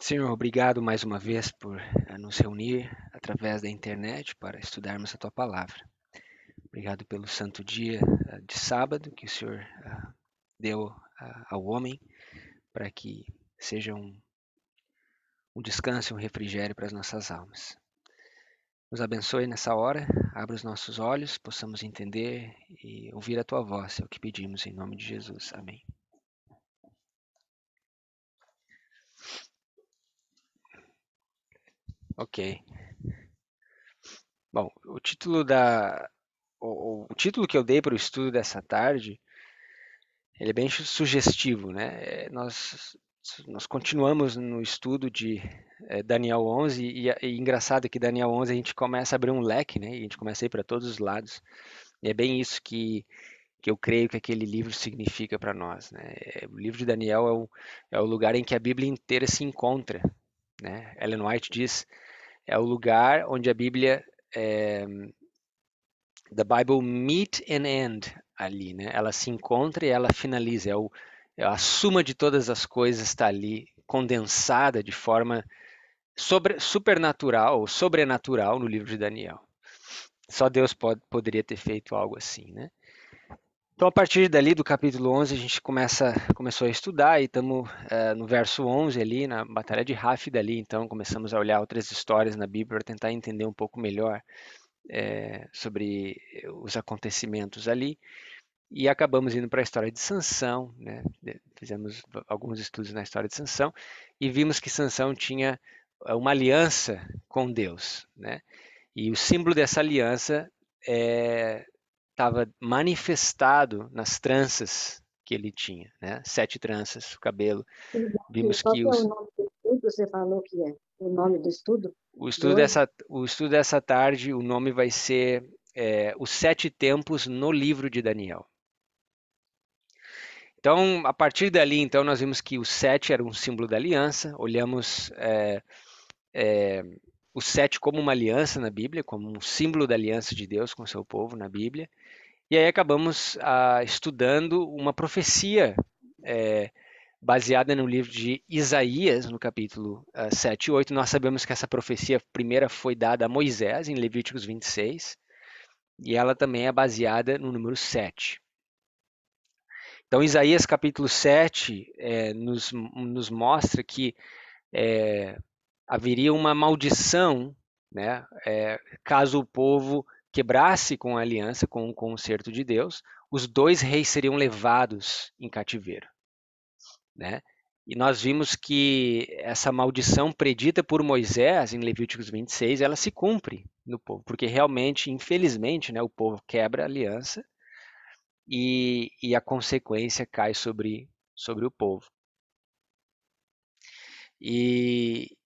Senhor, obrigado mais uma vez por eh, nos reunir através da internet para estudarmos a tua palavra. Obrigado pelo santo dia eh, de sábado que o Senhor eh, deu ao homem para que seja um, um descanso, um refrigério para as nossas almas. Nos abençoe nessa hora, abra os nossos olhos, possamos entender e ouvir a tua voz, é o que pedimos em nome de Jesus. Amém. Ok. Bom, o título da o, o título que eu dei para o estudo dessa tarde, ele é bem sugestivo, né? É, nós nós continuamos no estudo de eh, é, Daniel 11 e, e, é engraçado que Daniel 11 a gente começa a abrir um leque, né? E a gente começa a ir para todos os lados. E é bem isso que que eu creio que aquele livro significa para nós, né? É, o livro de Daniel é o, é o lugar em que a Bíblia inteira se encontra, né? Ellen White diz é o lugar onde a Bíblia é, the Bible meet and end ali, né? Ela se encontra e ela finaliza. É o a suma de todas as coisas está ali condensada de forma sobre, supernatural ou sobrenatural no livro de Daniel. Só Deus poderia ter feito algo assim, né? Então, a partir dali do capítulo 11, a gente começa, começou a estudar e estamos é, no verso 11 ali, na Batalha de Raf, dali então começamos a olhar outras histórias na Bíblia para tentar entender um pouco melhor é, sobre os acontecimentos ali e acabamos indo para a história de Sansão, né? fizemos alguns estudos na história de Sansão e vimos que Sansão tinha eh, uma aliança com Deus, né? E o símbolo dessa aliança estava eh, é, manifestado nas tranças que ele tinha, né? Sete tranças, o cabelo. Uhum. Vimos que é os... o nome do estudo você falou que é o nome do estudo? O estudo dessa o estudo dessa tarde, o nome vai ser é, os sete tempos no livro de Daniel. Então, a partir dali, então, nós vimos que o 7 era um símbolo da aliança, olhamos é, é, o 7 como uma aliança na Bíblia, como um símbolo da aliança de Deus com seu povo na Bíblia, e aí acabamos estudando uma profecia é, baseada no livro de Isaías, no capítulo ah, é, 7 e 8. Nós sabemos que essa profecia primeira foi dada a Moisés, em Levíticos 26, e ela também é baseada no número 7. Então, Isaías capítulo 7 é, nos, nos mostra que é, haveria uma maldição né, é, caso o povo quebrasse com a aliança, com o concerto de Deus, os dois reis seriam levados em cativeiro. Né? E nós vimos que essa maldição predita por Moisés em Levíticos 26, ela se cumpre no povo, porque realmente, infelizmente, né, o povo quebra a aliança e, e a consequência cai sobre, sobre o povo. E,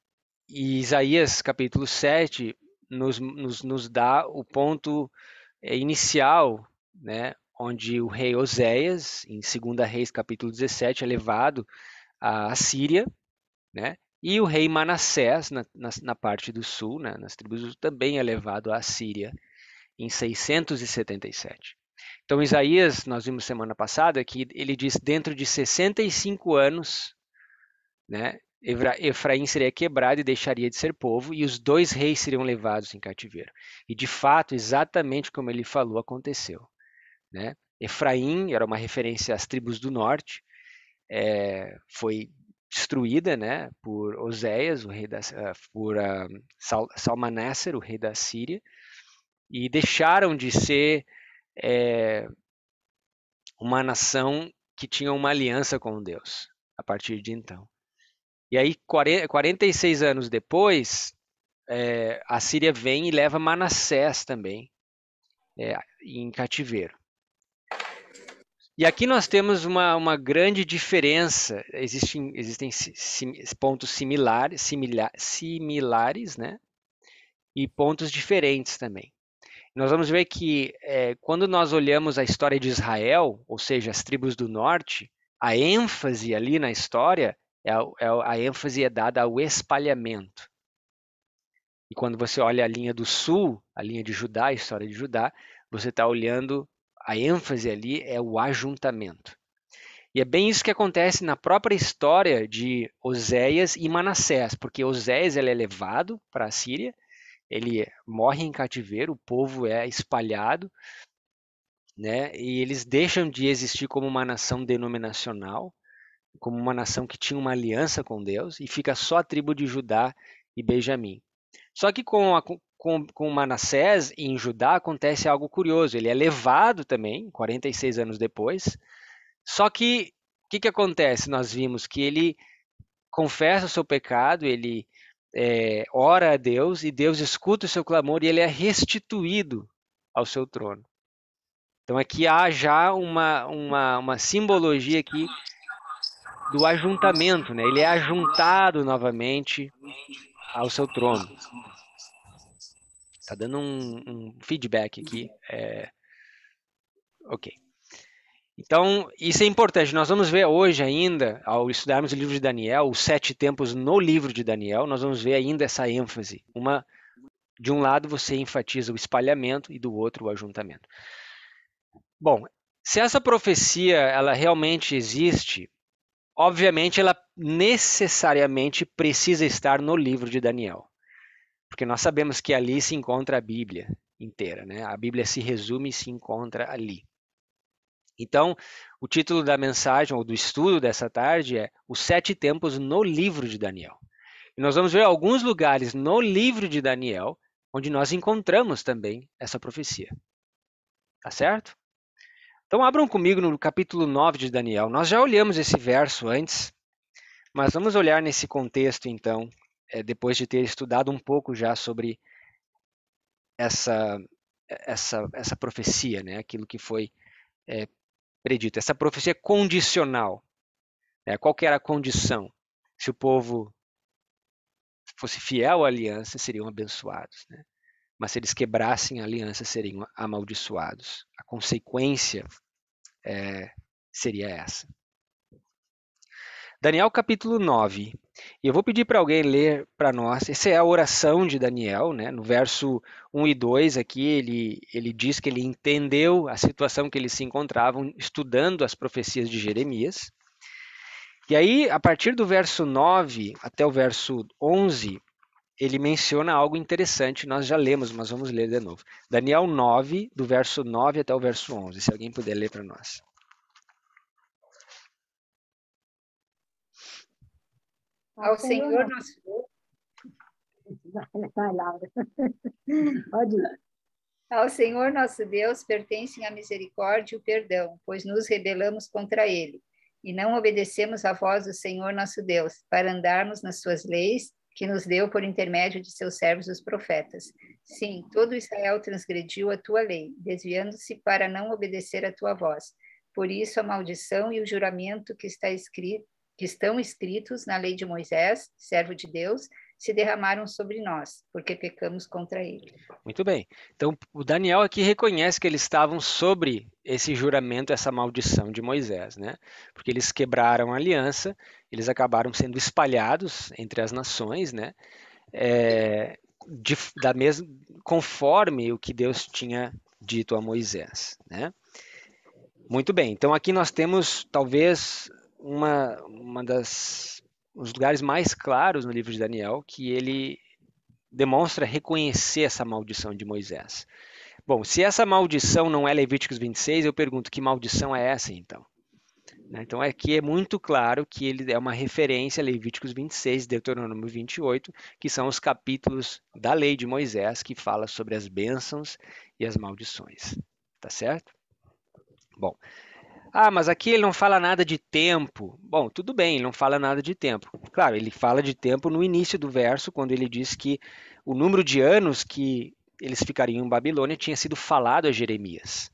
e Isaías capítulo 7 nos, nos, nos dá o ponto eh, inicial, né, onde o rei Oséias, em 2 Reis capítulo 17, é levado à Síria, né, e o rei Manassés, na, na, na parte do sul, né, nas tribos do sul, também é levado à Síria, em 677. Então, Isaías, nós vimos semana passada que ele diz: dentro de 65 anos, né, Efraim seria quebrado e deixaria de ser povo, e os dois reis seriam levados em cativeiro. E de fato, exatamente como ele falou, aconteceu. Né? Efraim era uma referência às tribos do norte, é, foi destruída né, por Oséias, o rei da, ah, por uh, ah, Salmanasser, o rei da Síria, e deixaram de ser é, uma nação que tinha uma aliança com Deus a partir de então. E aí, 46 anos depois, é, a Síria vem e leva Manassés também é, em cativeiro. E aqui nós temos uma, uma grande diferença. Existem, existem sim, pontos similares, similares né? e pontos diferentes também nós vamos ver que é, quando nós olhamos a história de Israel, ou seja, as tribos do norte, a ênfase ali na história, é, é, a ênfase é dada ao espalhamento. E quando você olha a linha do sul, a linha de Judá, a história de Judá, você está olhando, a ênfase ali é o ajuntamento. E é bem isso que acontece na própria história de Oséias e Manassés, porque Oséias ele é levado para a Síria, ele morre em cativeiro, o povo é espalhado, né? E eles deixam de existir como uma nação denominacional, como uma nação que tinha uma aliança com Deus, e fica só a tribo de Judá e Benjamim. Só que com, a, com, com Manassés em Judá acontece algo curioso. Ele é levado também, 46 anos depois. Só que o que, que acontece? Nós vimos que ele confessa o seu pecado, ele é, ora a Deus e Deus escuta o seu clamor e ele é restituído ao seu trono. Então aqui há já uma, uma, uma simbologia aqui do ajuntamento, né? Ele é ajuntado novamente ao seu trono. Tá dando um, um feedback aqui. É... Ok. Então, isso é importante. Nós vamos ver hoje ainda, ao estudarmos o livro de Daniel, os sete tempos no livro de Daniel, nós vamos ver ainda essa ênfase. Uma, de um lado, você enfatiza o espalhamento e do outro, o ajuntamento. Bom, se essa profecia ela realmente existe, obviamente ela necessariamente precisa estar no livro de Daniel, porque nós sabemos que ali se encontra a Bíblia inteira, né? A Bíblia se resume e se encontra ali. Então, o título da mensagem ou do estudo dessa tarde é Os Sete Tempos no Livro de Daniel. E nós vamos ver alguns lugares no livro de Daniel onde nós encontramos também essa profecia. Tá certo? Então, abram comigo no capítulo 9 de Daniel. Nós já olhamos esse verso antes, mas vamos olhar nesse contexto, então, eh, depois de ter estudado um pouco já sobre essa, essa, essa profecia, né? aquilo que foi é, predita. Essa profecia é condicional. Né? Qual que era a condição? Se o povo fosse fiel à aliança, seriam abençoados. Né? Mas se eles quebrassem a aliança, seriam amaldiçoados. A consequência é, seria essa. Daniel capítulo 9, e eu vou pedir para alguém ler para nós. Essa é a oração de Daniel, né? No verso 1 e 2 aqui, ele, ele diz que ele entendeu a situação que eles se encontravam estudando as profecias de Jeremias. E aí, a partir do verso 9 até o verso 11, ele menciona algo interessante, nós já lemos, mas vamos ler de novo. Daniel 9, do verso 9 até o verso 11, se alguém puder ler para nós. Ao, Senhor, nosso Deus. Vai, Laura. Pode ir. Ao Senhor nosso Deus pertencem a misericórdia e o perdão, pois nos rebelamos contra ele e não obedecemos a voz do Senhor nosso Deus, para andarmos nas suas leis que nos deu por intermédio de seus servos os profetas. Sim, todo Israel transgrediu a tua lei, desviando-se para não obedecer a tua voz. Por isso a maldição e o juramento que está escrito que estão escritos na lei de Moisés, servo de Deus, se derramaram sobre nós, porque pecamos contra ele. Muito bem. Então, o Daniel aqui reconhece que eles estavam sobre esse juramento, essa maldição de Moisés, né? Porque eles quebraram a aliança, eles acabaram sendo espalhados entre as nações, né? É, de, da mesma, conforme o que Deus tinha dito a Moisés, né? Muito bem. Então, aqui nós temos talvez uma, uma das os lugares mais claros no livro de Daniel que ele demonstra reconhecer essa maldição de Moisés. Bom, se essa maldição não é Levíticos 26, eu pergunto que maldição é essa então? Né, então aqui é muito claro que ele é uma referência a Levíticos 26, Deuteronômio 28, que são os capítulos da lei de Moisés que fala sobre as bênçãos e as maldições, tá certo? Bom, ah, mas aqui ele não fala nada de tempo. Bom, tudo bem, ele não fala nada de tempo. Claro, ele fala de tempo no início do verso, quando ele diz que o número de anos que eles ficariam em Babilônia tinha sido falado a Jeremias,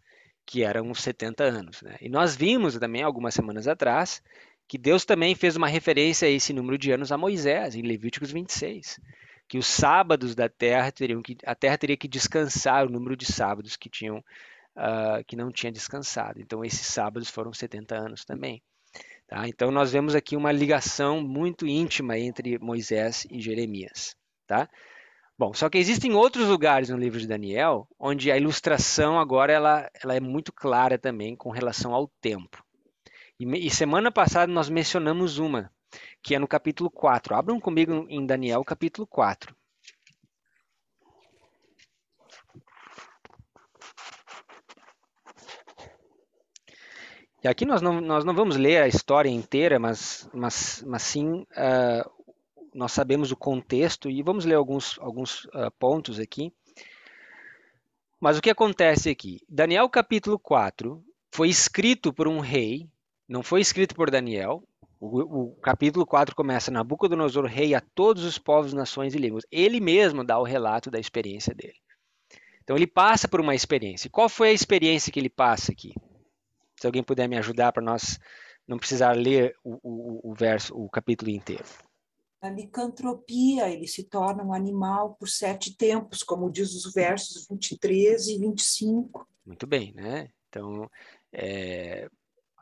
que eram uns 70 anos. Né? E nós vimos também, algumas semanas atrás, que Deus também fez uma referência a esse número de anos a Moisés, em Levíticos 26. Que os sábados da terra teriam que. A terra teria que descansar o número de sábados que tinham uh, que não tinha descansado. Então, esses sábados foram 70 anos também. Tá? Então, nós vemos aqui uma ligação muito íntima entre Moisés e Jeremias. Tá? Bom, só que existem outros lugares no livro de Daniel onde a ilustração agora ela, ela é muito clara também com relação ao tempo. E, e semana passada nós mencionamos uma, que é no capítulo 4. Abram comigo em Daniel capítulo 4. E aqui nós não, nós não vamos ler a história inteira, mas, mas, mas sim uh, nós sabemos o contexto e vamos ler alguns, alguns uh, pontos aqui. Mas o que acontece aqui? Daniel capítulo 4 foi escrito por um rei, não foi escrito por Daniel. O, o capítulo 4 começa: Nabucodonosor, rei a todos os povos, nações e línguas. Ele mesmo dá o relato da experiência dele. Então ele passa por uma experiência. Qual foi a experiência que ele passa aqui? Se alguém puder me ajudar para nós não precisar ler o, o, o verso, o capítulo inteiro. A licantropia, ele se torna um animal por sete tempos, como diz os versos 23 e 25. Muito bem, né? Então, é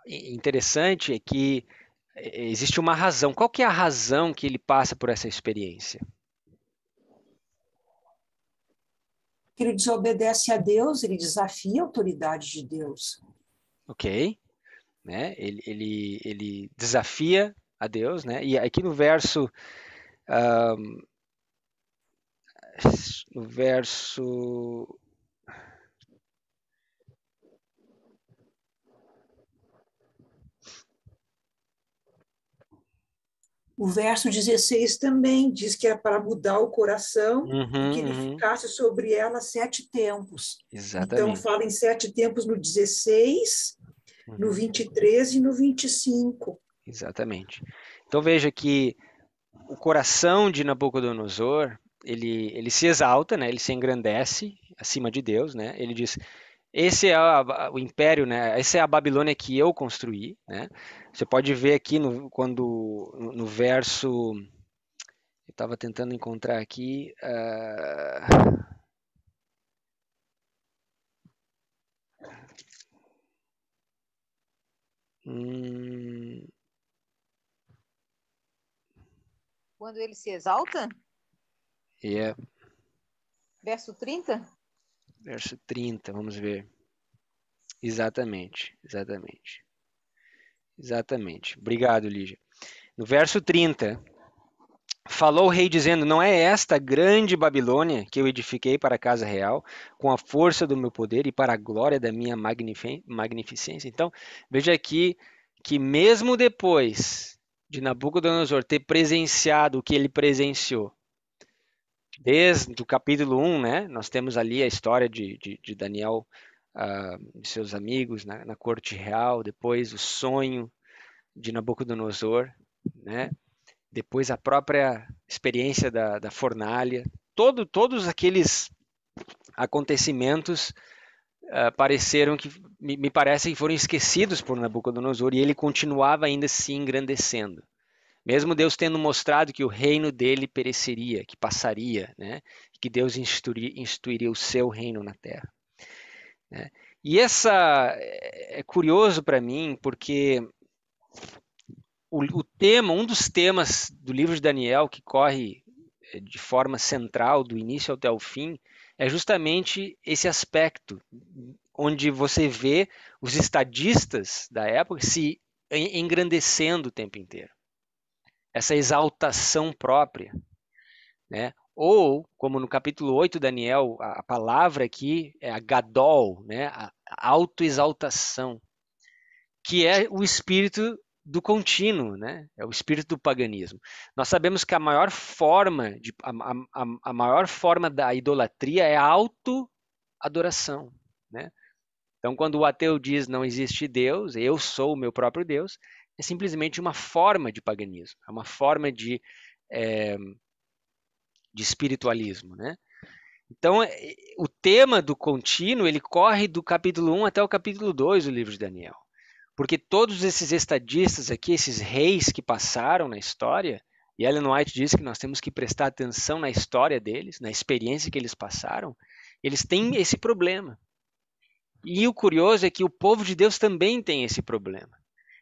interessante é que é, existe uma razão. Qual que é a razão que ele passa por essa experiência? Ele desobedece a Deus, ele desafia a autoridade de Deus ok? Né? Ele, ele, ele desafia a Deus, né? E aqui no verso um, no verso O verso 16 também diz que é para mudar o coração uhum, que ele uhum. ficasse sobre ela sete tempos. Então, Exatamente. Então, fala em sete tempos no 16 no 23 uhum. e no 25. Exatamente. Então veja que o coração de Nabucodonosor, ele, ele se exalta, né? ele se engrandece acima de Deus, né? ele diz, esse é a, o império, né? Essa é a Babilônia que eu construí, né? Você pode ver aqui no, quando no verso, eu estava tentando encontrar aqui, uh... Hum... Quando ele se exalta? Yeah. É. Verso 30? Verso 30, vamos ver. Exatamente, exatamente. Exatamente. Obrigado, Lígia. No verso 30, Falou o rei dizendo: Não é esta grande Babilônia que eu edifiquei para a casa real, com a força do meu poder e para a glória da minha magnificência? Então, veja aqui que, mesmo depois de Nabucodonosor ter presenciado o que ele presenciou, desde o capítulo 1, né, nós temos ali a história de, de, de Daniel uh, e seus amigos na, na corte real, depois o sonho de Nabucodonosor, né? depois a própria experiência da, da fornalha, todo, todos aqueles acontecimentos uh, pareceram que me, me parece que foram esquecidos por Nabucodonosor e ele continuava ainda se engrandecendo. Mesmo Deus tendo mostrado que o reino dele pereceria, que passaria, né? que Deus instituiria, instituiria o seu reino na terra. Né? E essa é, é curioso para mim, porque o, o tema, um dos temas do livro de Daniel que corre eh, de forma central do início até o fim é justamente esse aspecto onde você vê os estadistas da época se engrandecendo o tempo inteiro. Essa exaltação própria, né? Ou, como no capítulo 8, Daniel, a palavra aqui é a gadol, né? a autoexaltação, que é o espírito do contínuo, né? É o espírito do paganismo. Nós sabemos que a maior forma de, a, a, a maior forma da idolatria é a auto adoração, né? Então, quando o ateu diz não existe Deus, eu sou o meu próprio Deus, é simplesmente uma forma de paganismo, é uma forma de, é, de espiritualismo, né? Então, eh, o tema do contínuo, ele corre do capítulo 1 até o capítulo 2 do livro de Daniel. Porque todos esses estadistas aqui, esses reis que passaram na história, e Ellen White diz que nós temos que prestar atenção na história deles, na experiência que eles passaram, eles têm esse problema. E o curioso é que o povo de Deus também tem esse problema.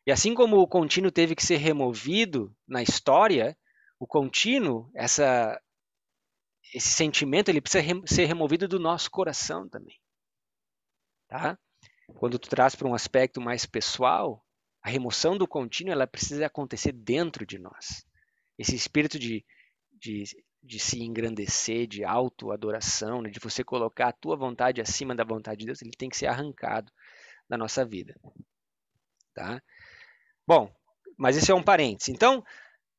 E assim como o contínuo teve que ser removido na história, o contínuo, essa, esse sentimento, ele precisa ser removido do nosso coração também. Tá? Quando tu traz para um aspecto mais pessoal, a remoção do contínuo ela precisa acontecer dentro de nós. Esse espírito de, de, de se engrandecer, de auto-adoração, né? de você colocar a tua vontade acima da vontade de Deus, ele tem que ser arrancado da nossa vida. Tá? Bom, mas esse é um parênteses. Então,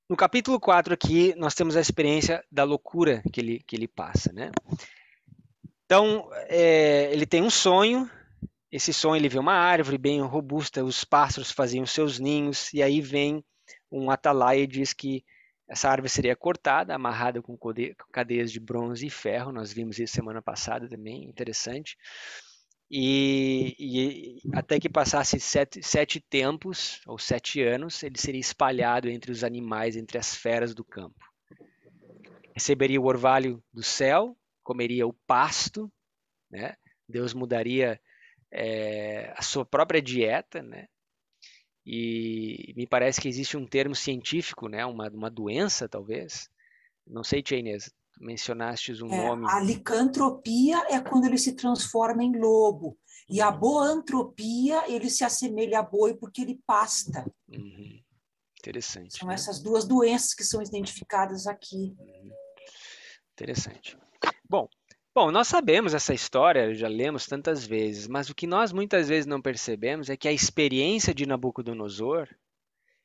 no capítulo 4 aqui, nós temos a experiência da loucura que ele, que ele passa. Né? Então, é, ele tem um sonho esse som ele vê uma árvore bem robusta, os pássaros faziam seus ninhos, e aí vem um atalaia e diz que essa árvore seria cortada, amarrada com cadeias de bronze e ferro. Nós vimos isso semana passada também, interessante. E, e até que passasse sete, sete tempos, ou sete anos, ele seria espalhado entre os animais, entre as feras do campo. Receberia o orvalho do céu, comeria o pasto, né? Deus mudaria é, a sua própria dieta, né? E me parece que existe um termo científico, né? Uma, uma doença, talvez. Não sei, Tia Inês, mencionaste um é, nome. A licantropia é quando ele se transforma em lobo. E a uhum. boantropia, ele se assemelha a boi porque ele pasta. Uhum. Interessante. São né? essas duas doenças que são identificadas aqui. Uhum. Interessante. Bom, Bom, nós sabemos essa história, já lemos tantas vezes, mas o que nós muitas vezes não percebemos é que a experiência de Nabucodonosor,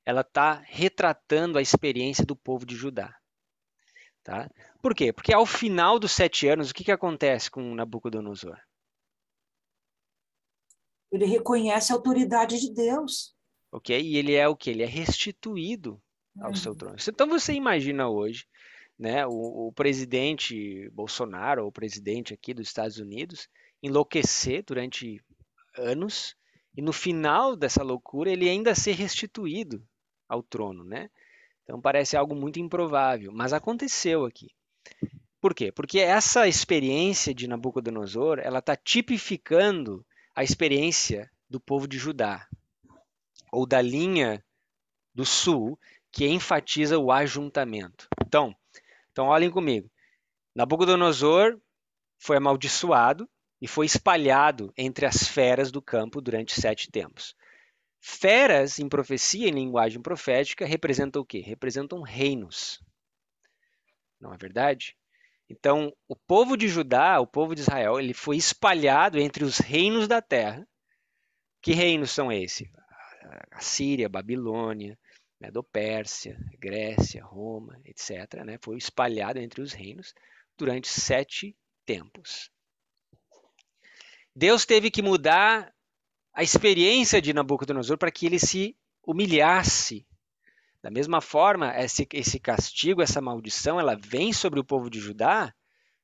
ela está retratando a experiência do povo de Judá. Tá? Por quê? Porque ao final dos sete anos, o que, que acontece com Nabucodonosor? Ele reconhece a autoridade de Deus. Ok? E ele é o que? Ele é restituído ao uhum. seu trono. Então você imagina hoje né, o, o presidente Bolsonaro, o presidente aqui dos Estados Unidos, enlouquecer durante anos e no final dessa loucura ele ainda ser restituído ao trono, né? Então parece algo muito improvável, mas aconteceu aqui. Por quê? Porque essa experiência de Nabucodonosor, ela está tipificando a experiência do povo de Judá, ou da linha do sul, que enfatiza o ajuntamento. Então, então, olhem comigo. Nabucodonosor foi amaldiçoado e foi espalhado entre as feras do campo durante sete tempos. Feras, em profecia, em linguagem profética, representam o quê? Representam reinos. Não é verdade? Então, o povo de Judá, o povo de Israel, ele foi espalhado entre os reinos da terra. Que reinos são esses? A Síria, a Babilônia, né, do Pérsia, Grécia, Roma, etc., né, foi espalhado entre os reinos durante sete tempos. Deus teve que mudar a experiência de Nabucodonosor para que ele se humilhasse. Da mesma forma, esse, esse castigo, essa maldição, ela vem sobre o povo de Judá,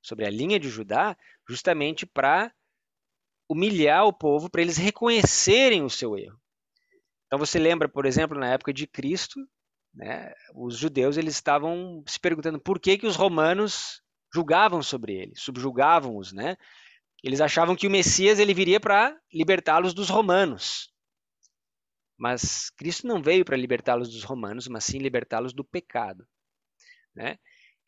sobre a linha de Judá, justamente para humilhar o povo, para eles reconhecerem o seu erro. Então você lembra, por exemplo, na época de Cristo, né, os judeus eles estavam se perguntando por que, que os romanos julgavam sobre eles, subjugavam-os, né? Eles achavam que o Messias ele viria para libertá-los dos romanos. Mas Cristo não veio para libertá-los dos romanos, mas sim libertá-los do pecado, né?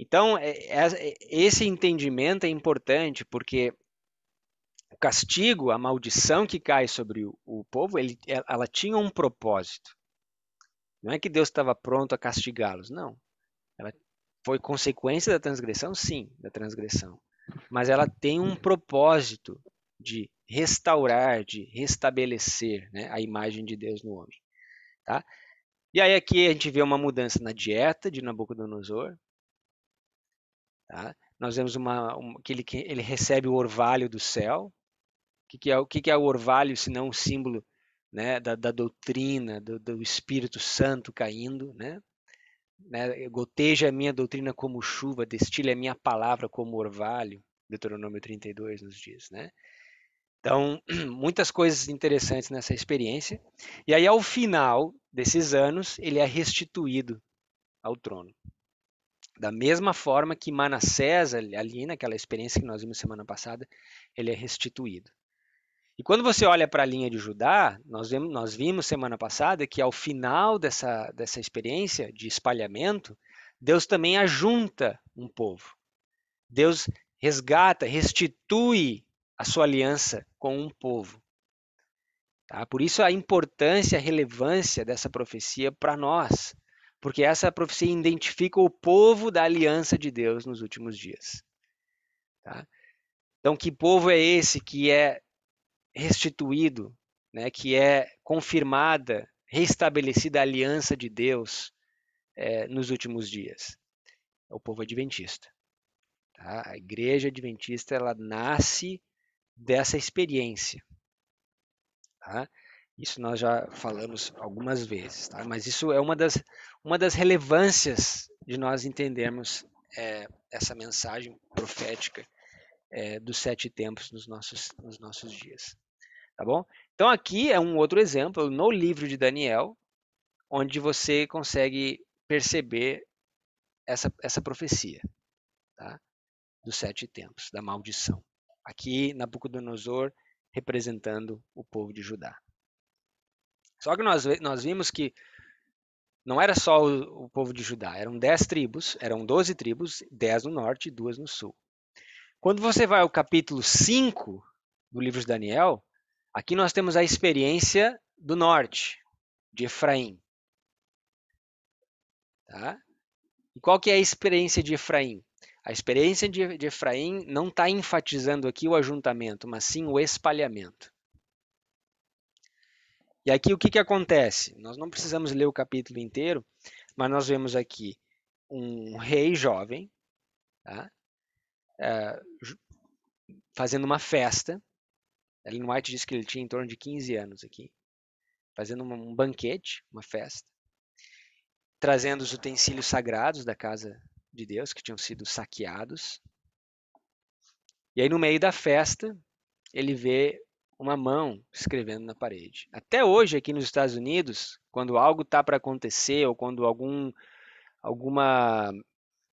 Então, é, é, esse entendimento é importante porque o castigo, a maldição que cai sobre o, o povo, ele, é, ela tinha um propósito. Não é que Deus estava pronto a castigá-los, não. Ela foi consequência da transgressão, sim, da transgressão. Mas ela tem um propósito de restaurar, de restabelecer né, a imagem de Deus no homem. Tá? E aí aqui a gente vê uma mudança na dieta de Nabucodonosor. Tá? Nós vemos uma, uma, que, ele, que ele recebe o orvalho do céu, o que, é, o que é o orvalho se não um símbolo né, da, da, doutrina, do, do, Espírito Santo caindo, né? né? Goteja a minha doutrina como chuva, destile a minha palavra como orvalho, Deuteronômio 32 nos diz, né? Então, muitas coisas interessantes nessa experiência. E aí, ao final desses anos, ele é restituído ao trono. Da mesma forma que Manassés, ali naquela experiência que nós vimos semana passada, ele é restituído. E quando você olha para a linha de Judá, nós vimos, nós vimos semana passada que ao final dessa, dessa experiência de espalhamento, Deus também ajunta um povo. Deus resgata, restitui a sua aliança com um povo. Tá? Por isso a importância, a relevância dessa profecia para nós, porque essa profecia identifica o povo da aliança de Deus nos últimos dias. Tá? Então, que povo é esse que é restituído, né, que é confirmada, restabelecida a aliança de Deus é, nos últimos dias. É o povo adventista. Tá? A igreja adventista ela nasce dessa experiência. Tá? Isso nós já falamos algumas vezes, tá? mas isso é uma das, uma das relevâncias de nós entendermos é, essa mensagem profética é, dos sete tempos nos nossos, nos nossos dias tá bom? Então aqui é um outro exemplo no livro de Daniel, onde você consegue perceber essa, essa profecia tá? dos sete tempos, da maldição. Aqui Nabucodonosor representando o povo de Judá. Só que nós, nós vimos que não era só o, o povo de Judá, eram dez tribos, eram doze tribos, dez no norte e duas no sul. Quando você vai ao capítulo 5 do livro de Daniel, Aqui nós temos a experiência do norte, de Efraim. Tá? E qual que é a experiência de Efraim? A experiência de, de Efraim não está enfatizando aqui o ajuntamento, mas sim o espalhamento. E aqui o que, que acontece? Nós não precisamos ler o capítulo inteiro, mas nós vemos aqui um rei jovem tá? é, fazendo uma festa Ellen White disse que ele tinha em torno de 15 anos aqui, fazendo um banquete, uma festa, trazendo os utensílios sagrados da casa de Deus que tinham sido saqueados. E aí, no meio da festa, ele vê uma mão escrevendo na parede. Até hoje, aqui nos Estados Unidos, quando algo está para acontecer ou quando algum, alguma,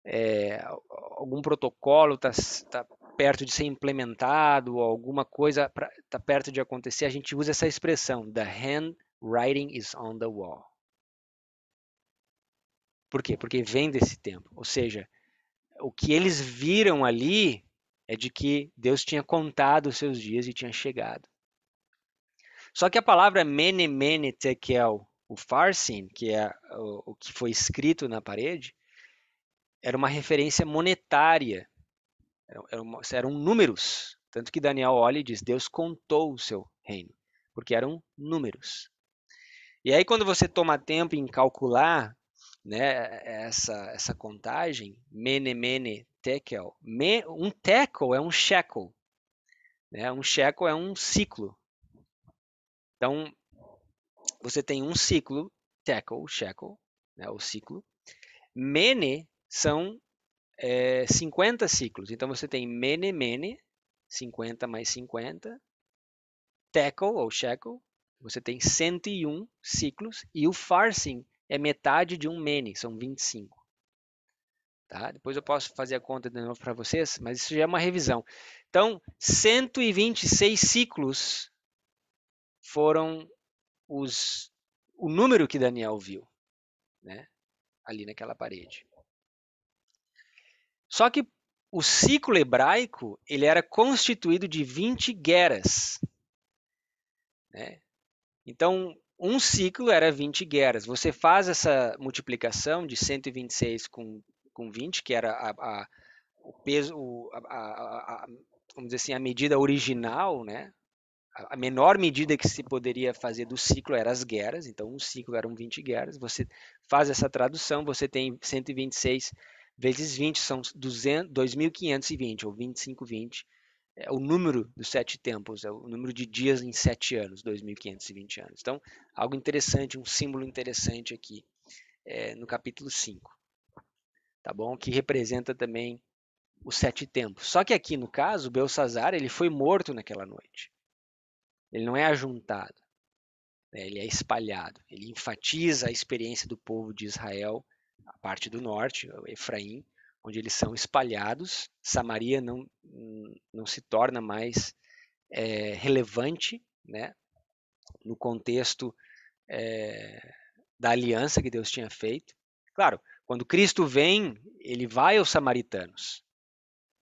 é, algum protocolo está tá, tá perto de ser implementado, alguma coisa está perto de acontecer, a gente usa essa expressão: The handwriting is on the wall. Por quê? Porque vem desse tempo. Ou seja, o que eles viram ali é de que Deus tinha contado os seus dias e tinha chegado. Só que a palavra mene mene tekel, o farsin, que é o que foi escrito na parede, era uma referência monetária eram, eram, eram números. Tanto que Daniel olha e diz: Deus contou o seu reino, porque eram números. E aí, quando você toma tempo em calcular né, essa, essa contagem, mene, mene, tekel. Me, um tekel é um shekel. Né? Um shekel é um ciclo. Então, você tem um ciclo, tekel, shekel, né, o ciclo. Mene são é, eh, 50 ciclos. Então você tem mene, mene, 50 mais 50, tackle ou shackle, você tem 101 ciclos e o farcing é metade de um mene, são 25. Tá? Depois eu posso fazer a conta de novo para vocês, mas isso já é uma revisão. Então, 126 ciclos foram os, o número que Daniel viu né? ali naquela parede. Só que o ciclo hebraico ele era constituído de 20 guerras. Né? Então, um ciclo era 20 guerras. Você faz essa multiplicação de 126 com, com 20, que era a, a o peso, a, a, a, vamos dizer assim, a medida original, né? A menor medida que se poderia fazer do ciclo eram as guerras, então um ciclo eram 20 guerras. Você faz essa tradução, você tem 126 guerras vezes 20 são 200, 2.520 ou 2520. É o número dos sete tempos, é o número de dias em sete anos, 2.520 anos. Então, algo interessante, um símbolo interessante aqui é, no capítulo 5, tá bom? Que representa também os sete tempos. Só que aqui, no caso, Belsazar ele foi morto naquela noite. Ele não é ajuntado, né? ele é espalhado. Ele enfatiza a experiência do povo de Israel a parte do norte, Efraim, onde eles são espalhados. Samaria não, não se torna mais é, relevante né, no contexto é, da aliança que Deus tinha feito. Claro, quando Cristo vem, ele vai aos samaritanos,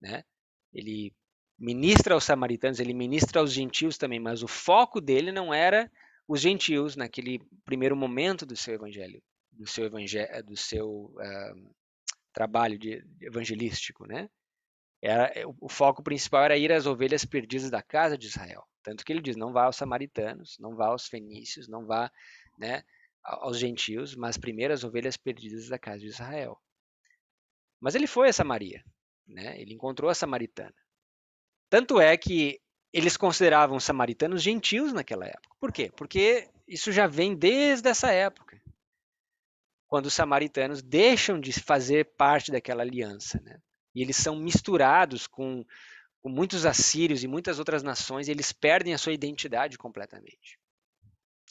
né? ele ministra aos samaritanos, ele ministra aos gentios também, mas o foco dele não era os gentios naquele primeiro momento do seu evangelho do seu, evangelho, do seu uh, trabalho de, evangelístico, né? Era, eh, o foco principal era ir às ovelhas perdidas da casa de Israel. Tanto que ele diz: não vá aos samaritanos, não vá aos fenícios, não vá né, aos gentios, mas primeiro às ovelhas perdidas da casa de Israel. Mas ele foi a Samaria, né? ele encontrou a samaritana. Tanto é que eles consideravam os samaritanos gentios naquela época. Por quê? Porque isso já vem desde essa época quando os samaritanos deixam de fazer parte daquela aliança. Né? E eles são misturados com, com muitos assírios e muitas outras nações, eles perdem a sua identidade completamente.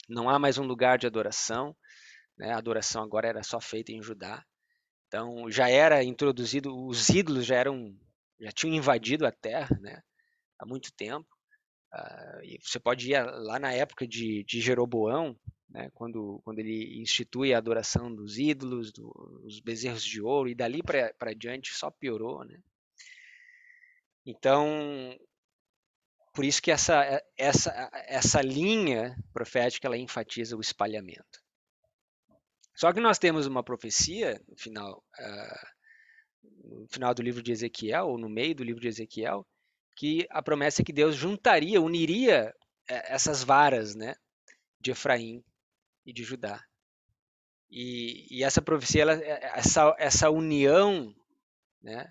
Não há mais um lugar de adoração, né? a adoração agora era só feita em Judá. Então já era introduzido, os ídolos já eram, já tinham invadido a terra né? há muito tempo. Uh, você pode ir lá na época de, de Jeroboão, né, quando, quando ele institui a adoração dos ídolos, dos bezerros de ouro, e dali para diante só piorou. Né? Então, por isso que essa, é, essa, essa linha profética ela enfatiza o espalhamento. Só que nós temos uma profecia no final, uh, no final do livro de Ezequiel, ou no meio do livro de Ezequiel, que a promessa é que Deus juntaria, uniria é, essas varas né, de Efraim e de Judá. E, e essa profecia, ela, é, é, essa, essa união, né,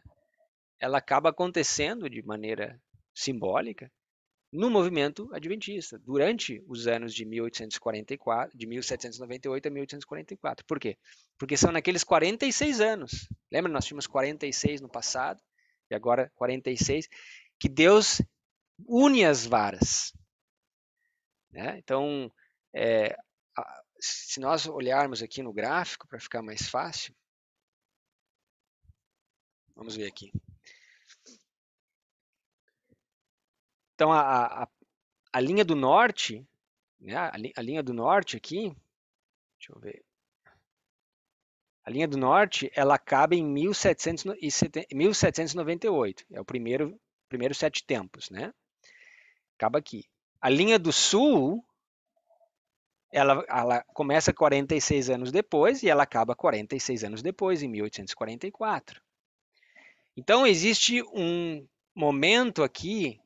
ela acaba acontecendo de maneira simbólica no movimento adventista, durante os anos de 1844, de 1798 a 1844. Por quê? Porque são naqueles 46 anos. Lembra, nós tínhamos 46 no passado, e agora 46, que Deus une as varas. Né? Então, é, se nós olharmos aqui no gráfico para ficar mais fácil, vamos ver aqui. Então a, a, a linha do norte, né, a, a linha do norte aqui, deixa eu ver. A linha do norte, ela acaba em 1798, é o primeiro, primeiro sete tempos, né? Acaba aqui. A linha do sul, ela, ela começa 46 anos depois e ela acaba 46 anos depois, em 1844. Então, existe um momento aqui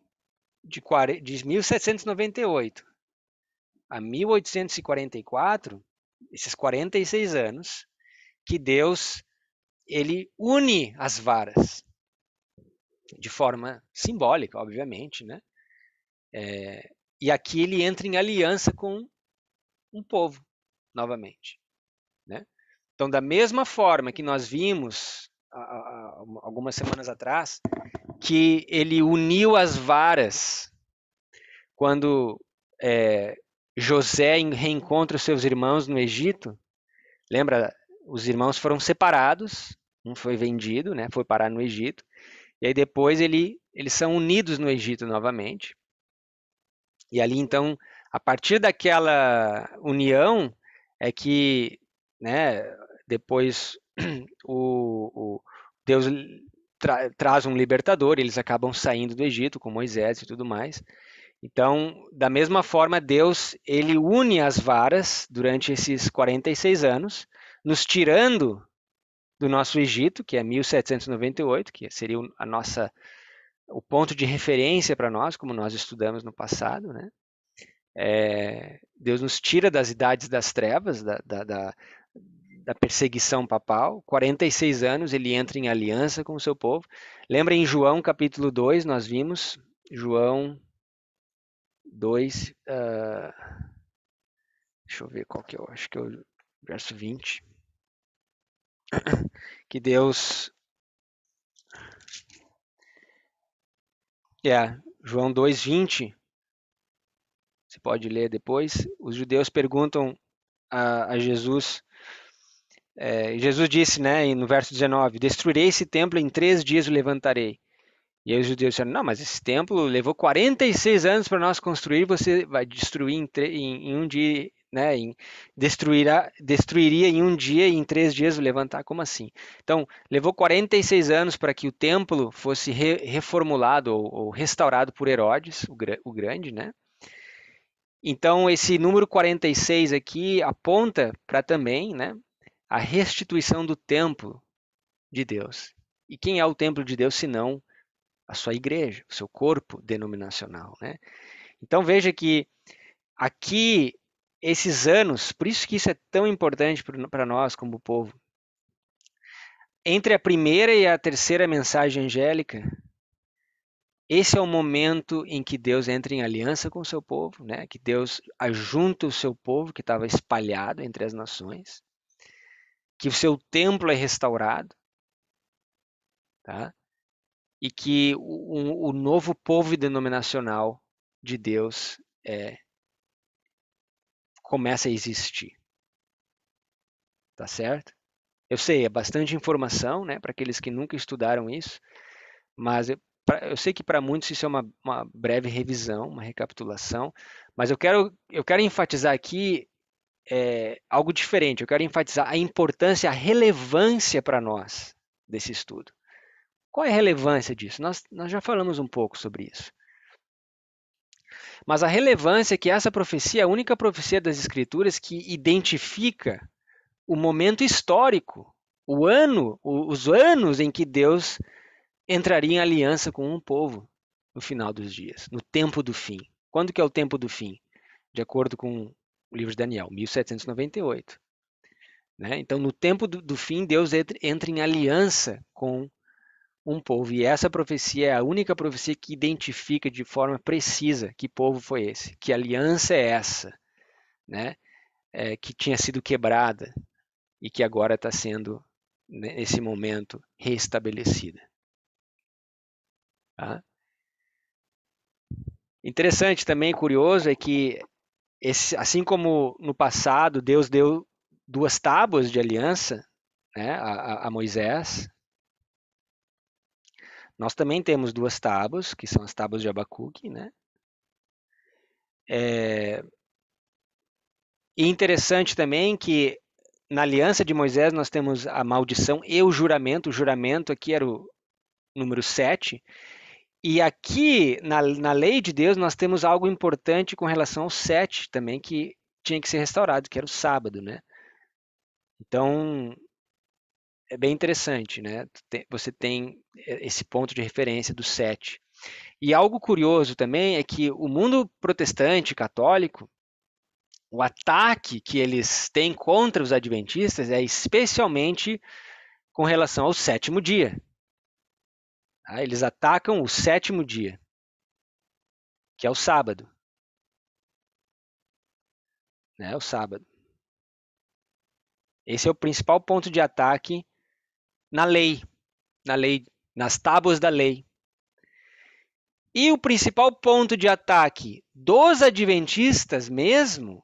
de, de 1798 a 1844, esses 46 anos, que Deus ele une as varas de forma simbólica, obviamente, né? É, e aqui ele entra em aliança com um povo novamente. Né? Então, da mesma forma que nós vimos algumas semanas atrás, que ele uniu as varas quando é, José reencontra os seus irmãos no Egito. Lembra? Os irmãos foram separados, um foi vendido, né? Foi parar no Egito. E aí depois ele, eles são unidos no Egito novamente. E ali então a partir daquela união é que, né, depois o, o Deus tra traz um libertador, eles acabam saindo do Egito com Moisés e tudo mais. Então, da mesma forma, Deus ele une as varas durante esses 46 anos, nos tirando do nosso Egito, que é 1798, que seria a nossa o ponto de referência para nós, como nós estudamos no passado, né? É, Deus nos tira das idades das trevas, da, da, da, da, perseguição papal. 46 anos ele entra em aliança com o seu povo. Lembra em João capítulo 2, nós vimos, João 2, uh, ah, deixa eu ver qual que é, acho que é o verso 20. Que Deus. É, yeah, João 2, 20 você pode ler depois. Os judeus perguntam a, a Jesus. É, Jesus disse, né, no verso 19: Destruirei esse templo em três dias o levantarei. E aí os judeus disseram: Não, mas esse templo levou 46 anos para nós construir, você vai destruir em, em, em um dia, né? Em, destruirá, destruiria em um dia e em três dias o levantar. Como assim? Então, levou 46 anos para que o templo fosse re reformulado ou, ou, restaurado por Herodes, o, o Grande, né? Então, esse número 46 aqui aponta para também né, a restituição do templo de Deus. E quem é o templo de Deus senão a sua igreja, o seu corpo denominacional? Né? Então, veja que aqui, esses anos, por isso que isso é tão importante para nós como povo. Entre a primeira e a terceira mensagem angélica, esse é o momento em que Deus entra em aliança com o seu povo, né? que Deus ajunta o seu povo que estava espalhado entre as nações, que o seu templo é restaurado, tá? e que o, o novo povo denominacional de Deus é, começa a existir. Tá certo? Eu sei, é bastante informação né, para aqueles que nunca estudaram isso, mas pra, eu sei que para muitos isso é uma, uma breve revisão, uma recapitulação, mas eu quero, eu quero enfatizar aqui é, algo diferente. Eu quero enfatizar a importância, a relevância para nós desse estudo. Qual é a relevância disso? Nós, nós já falamos um pouco sobre isso. Mas a relevância é que essa profecia é a única profecia das Escrituras que identifica o momento histórico, o ano, os anos em que Deus entraria em aliança com um povo no final dos dias, no tempo do fim. Quando que é o tempo do fim? De acordo com o livro de Daniel, 1798. Né? Então, no tempo do, do fim, Deus entra, entra em aliança com um povo. E essa profecia é a única profecia que identifica de forma precisa que povo foi esse, que aliança é essa, né? É, que tinha sido quebrada e que agora está sendo, nesse né, momento, restabelecida. Tá? Interessante também, curioso, é que esse, assim como no passado Deus deu duas tábuas de aliança né, a, a, Moisés, nós também temos duas tábuas, que são as tábuas de Abacuque. Né? É... E interessante também que na aliança de Moisés nós temos a maldição e o juramento. O juramento aqui era o número 7, e aqui, na, na lei de Deus, nós temos algo importante com relação ao sete também, que tinha que ser restaurado, que era o sábado, né? Então, é bem interessante, né? Você tem é, esse ponto de referência do sete. E algo curioso também é que o mundo protestante católico, o ataque que eles têm contra os adventistas é especialmente com relação ao sétimo dia. Tá? Eles atacam o sétimo dia, que é o sábado. Né? O sábado. Esse é o principal ponto de ataque na lei, na lei, nas tábuas da lei. E o principal ponto de ataque dos adventistas mesmo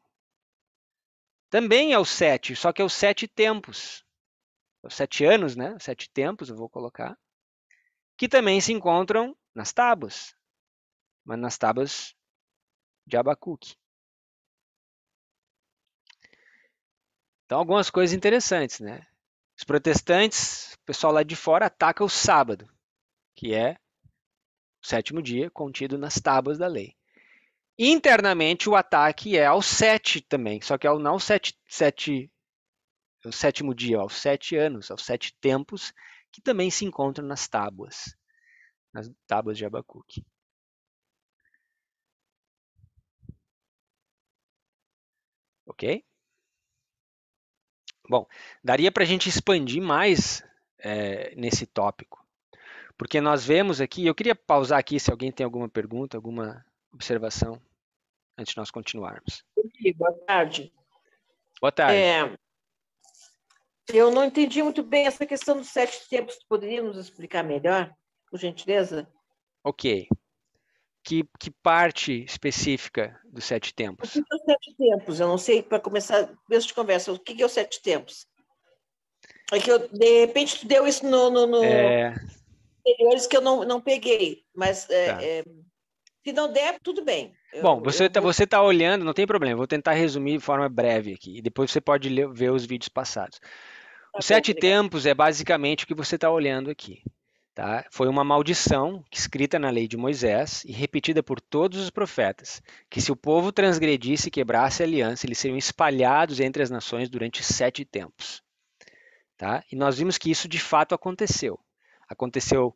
também é o sete, só que é os sete tempos. É os sete anos, né? Sete tempos, eu vou colocar que também se encontram nas tábuas, mas nas tábuas de Abacuque. Então, algumas coisas interessantes, né? Os protestantes, o pessoal lá de fora, ataca o sábado, que é o sétimo dia contido nas tábuas da lei. Internamente, o ataque é ao sete também, só que é ao não sete, sete, é o sétimo dia, é aos sete anos, aos sete tempos, que também se encontram nas tábuas, nas tábuas de Abacuque. Ok? Bom, daria para a gente expandir mais é, nesse tópico, porque nós vemos aqui, eu queria pausar aqui se alguém tem alguma pergunta, alguma observação, antes de nós continuarmos. Boa tarde. Boa tarde. É, eu não entendi muito bem essa questão dos sete tempos. Tu poderia nos explicar melhor, por gentileza? Ok. Que, que parte específica dos sete tempos? O que são sete tempos? Eu não sei, para começar, mesmo de conversa, o que, é os sete tempos? É que eu, de repente tu deu isso no, no, no é... anteriores que eu não, não peguei, mas é, tá. é, se não der, tudo bem. Bom, você está você tá olhando, não tem problema, vou tentar resumir de forma breve aqui, e depois você pode ler, ver os vídeos passados. Tá os sete tempos é basicamente o que você está olhando aqui. Tá? Foi uma maldição escrita na lei de Moisés e repetida por todos os profetas, que se o povo transgredisse e quebrasse a aliança, eles seriam espalhados entre as nações durante sete tempos. Tá? E nós vimos que isso de fato aconteceu. Aconteceu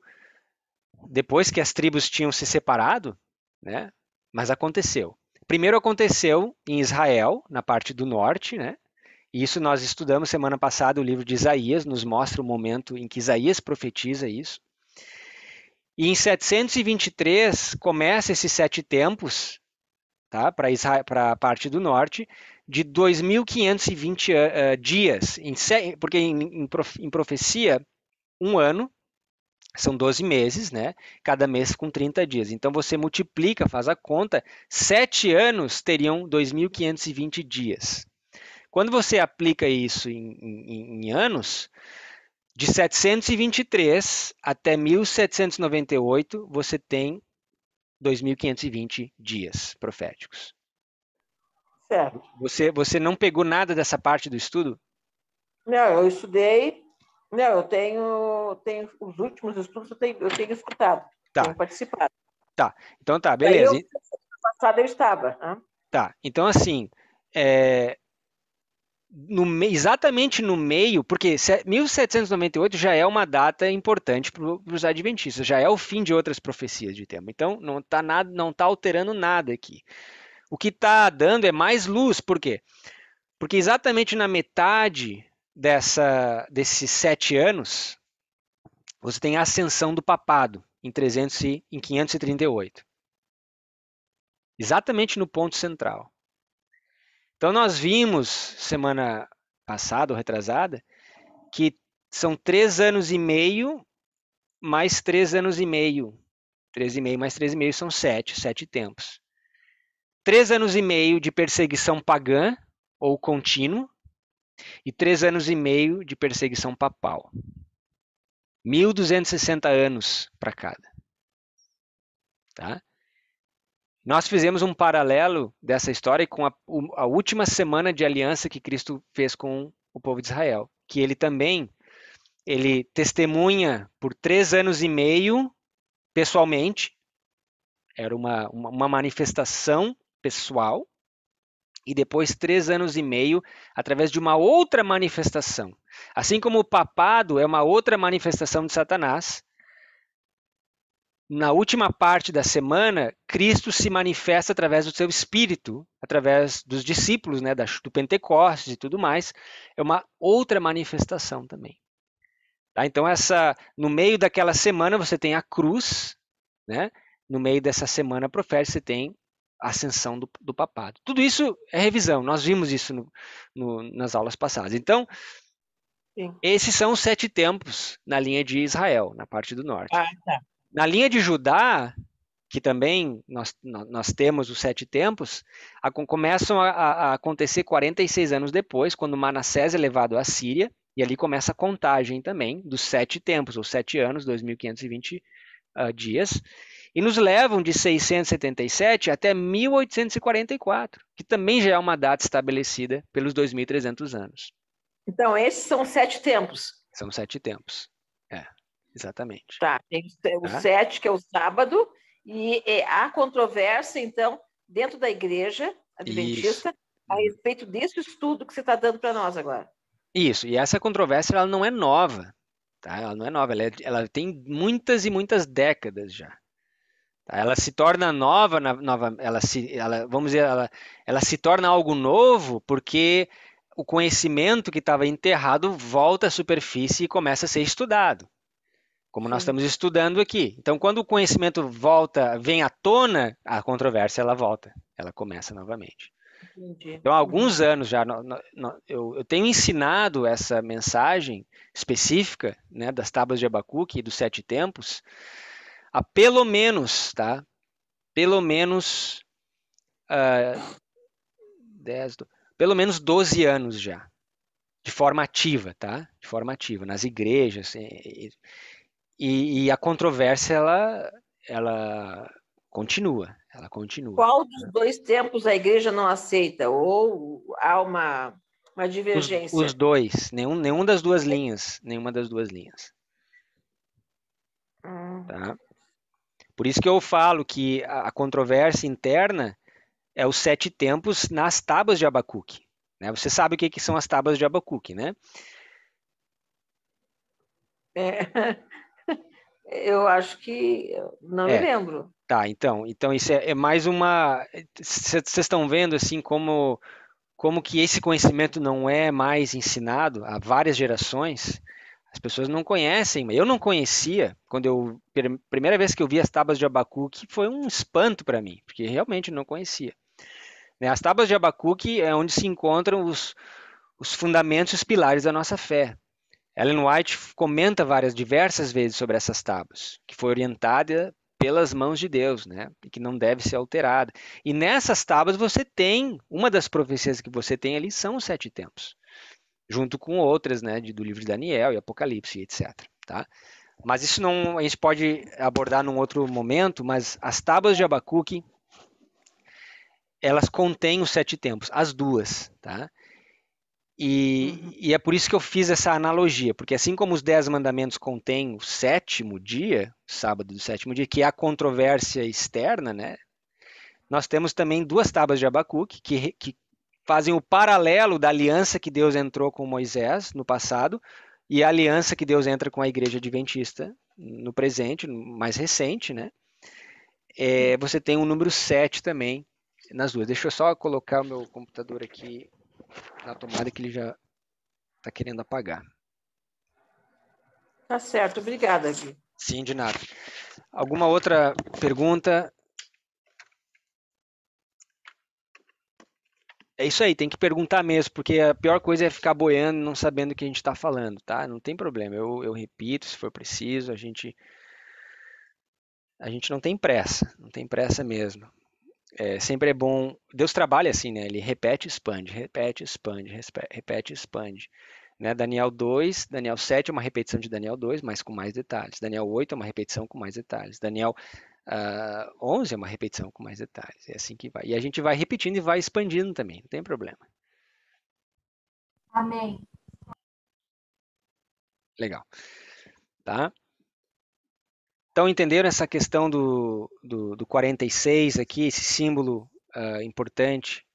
depois que as tribos tinham se separado, né? mas aconteceu. Primeiro aconteceu em Israel, na parte do norte, né? isso nós estudamos semana passada, o livro de Isaías nos mostra o momento em que Isaías profetiza isso. E em 723 começa esses sete tempos, tá? Para a parte do norte, de 2.520 uh, eh, eh, dias, em, porque em, em profecia um ano são 12 meses, né? Cada mês com 30 dias. Então você multiplica, faz a conta, Sete anos teriam 2.520 dias. Quando você aplica isso em, em, em anos, de 723 até 1798, você tem 2.520 dias proféticos. Certo. Você, você não pegou nada dessa parte do estudo? Não, eu estudei. Não, eu tenho, tenho os últimos estudos, eu tenho, eu tenho escutado, tá. tenho participado. Tá, então tá, beleza. eu, passado eu estava. hein? Tá, então assim, é, no, exatamente no meio, porque 1798 já é uma data importante para os adventistas, já é o fim de outras profecias de tempo. Então, não está nada, não tá alterando nada aqui. O que está dando é mais luz, por quê? Porque exatamente na metade dessa, desses sete anos, você tem a ascensão do papado em, 300 e, em 538. Exatamente no ponto central. Então, nós vimos semana passada ou retrasada que são três anos e meio mais três anos e meio. Três e meio mais três e meio são sete, sete tempos. Três anos e meio de perseguição pagã ou contínuo e três anos e meio de perseguição papal. 1.260 anos para cada. Tá? Nós fizemos um paralelo dessa história com a, a última semana de aliança que Cristo fez com o povo de Israel, que ele também ele testemunha por três anos e meio pessoalmente, era uma, uma, uma, manifestação pessoal, e depois três anos e meio através de uma outra manifestação. Assim como o papado é uma outra manifestação de Satanás, na última parte da semana, Cristo se manifesta através do seu espírito, através dos discípulos, né, do Pentecostes e tudo mais. É uma outra manifestação também. Tá? Então, essa, no meio daquela semana, você tem a cruz, né? no meio dessa semana profética, você tem a ascensão do, do papado. Tudo isso é revisão, nós vimos isso no, no, nas aulas passadas. Então, Sim. esses são os sete tempos na linha de Israel, na parte do norte. Ah, tá. Na linha de Judá, que também nós, nós temos os sete tempos, a, começam a, a, acontecer 46 anos depois, quando Manassés é levado à Síria, e ali começa a contagem também dos sete tempos, ou sete anos, 2.520 uh, ah, dias, e nos levam de 677 até 1844, que também já é uma data estabelecida pelos 2.300 anos. Então, esses são sete tempos. São sete tempos. Exatamente. Tá, tem o ah. que é o sábado, e é, há controvérsia, então, dentro da igreja adventista, Isso. a respeito desse estudo que você está dando para nós agora. Isso, e essa controvérsia ela não é nova, tá? Ela não é nova, ela, é, ela tem muitas e muitas décadas já. Tá? Ela se torna nova, na, nova ela se, ela, vamos dizer, ela, ela se torna algo novo porque o conhecimento que estava enterrado volta à superfície e começa a ser estudado como nós estamos estudando aqui. Então, quando o conhecimento volta, vem à tona, a controvérsia ela volta, ela começa novamente. Entendi. Então, há alguns anos já no, no, eu, eu, tenho ensinado essa mensagem específica né, das tábuas de Abacuque e dos sete tempos há pelo menos, tá? Pelo menos uh, pelo menos 12 anos já, de forma ativa, tá? De forma ativa, nas igrejas. E, e, e, e a controvérsia, ela, ela continua. Ela continua. Qual dos dois tempos a igreja não aceita? Ou há uma, uma divergência? Os, os dois, nenhum, nenhum das duas linhas. Nenhuma das duas linhas. Hum. Tá? Por isso que eu falo que a, a controvérsia interna é os sete tempos nas tábuas de Abacuque. Né? Você sabe o que, que são as tábuas de Abacuque, né? É. Eu acho que não é. me lembro. Tá, então, então isso é, é mais uma. Vocês estão vendo assim como como que esse conhecimento não é mais ensinado a várias gerações. As pessoas não conhecem, eu não conhecia quando eu primeira vez que eu vi as tábuas de Abacuque foi um espanto para mim, porque realmente não conhecia. Né, as tábuas de Abacuque é onde se encontram os, os fundamentos, os pilares da nossa fé. Ellen White comenta várias, diversas vezes sobre essas tábuas, que foi orientada pelas mãos de Deus, né? E que não deve ser alterada. E nessas tábuas você tem, uma das profecias que você tem ali são os sete tempos, junto com outras, né, de, do livro de Daniel e Apocalipse, etc. Tá? Mas isso não a gente pode abordar num outro momento, mas as tábuas de Abacuque elas contêm os sete tempos, as duas, tá? E, uhum. e, é por isso que eu fiz essa analogia, porque assim como os dez mandamentos contêm o sétimo dia, sábado do sétimo dia, que é a controvérsia externa, né? Nós temos também duas tábuas de Abacuque que, que fazem o paralelo da aliança que Deus entrou com Moisés no passado e a aliança que Deus entra com a igreja adventista no presente, mais recente, né? É, uhum. você tem o um número 7 também nas duas. Deixa eu só colocar o meu computador aqui na tomada que ele já está querendo apagar. Tá certo, obrigada, Gui. Sim, de nada. Alguma outra pergunta? É isso aí, tem que perguntar mesmo, porque a pior coisa é ficar boiando não sabendo o que a gente está falando, tá? Não tem problema, eu, eu repito se for preciso, a gente a gente não tem pressa, não tem pressa mesmo é, sempre é bom. Deus trabalha assim, né? Ele repete, expande, repete, expande, repete, expande. Né? Daniel 2, Daniel 7 é uma repetição de Daniel 2, mas com mais detalhes. Daniel 8 é uma repetição com mais detalhes. Daniel uh, ah, 11 é uma repetição com mais detalhes. É assim que vai. E a gente vai repetindo e vai expandindo também, não tem problema. Amém. Legal. Tá? Então, entenderam essa questão do, do, do 46 aqui, esse símbolo uh, importante,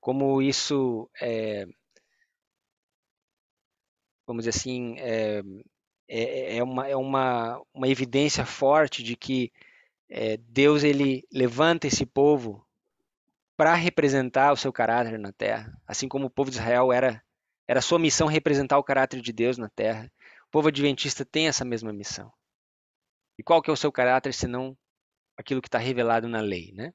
como isso, é, vamos dizer assim, é, é, é, uma, é uma, uma evidência forte de que é, Deus ele levanta esse povo para representar o seu caráter na terra, assim como o povo de Israel era era sua missão representar o caráter de Deus na terra. O povo adventista tem essa mesma missão. E qual que é o seu caráter, senão aquilo que está revelado na lei, né?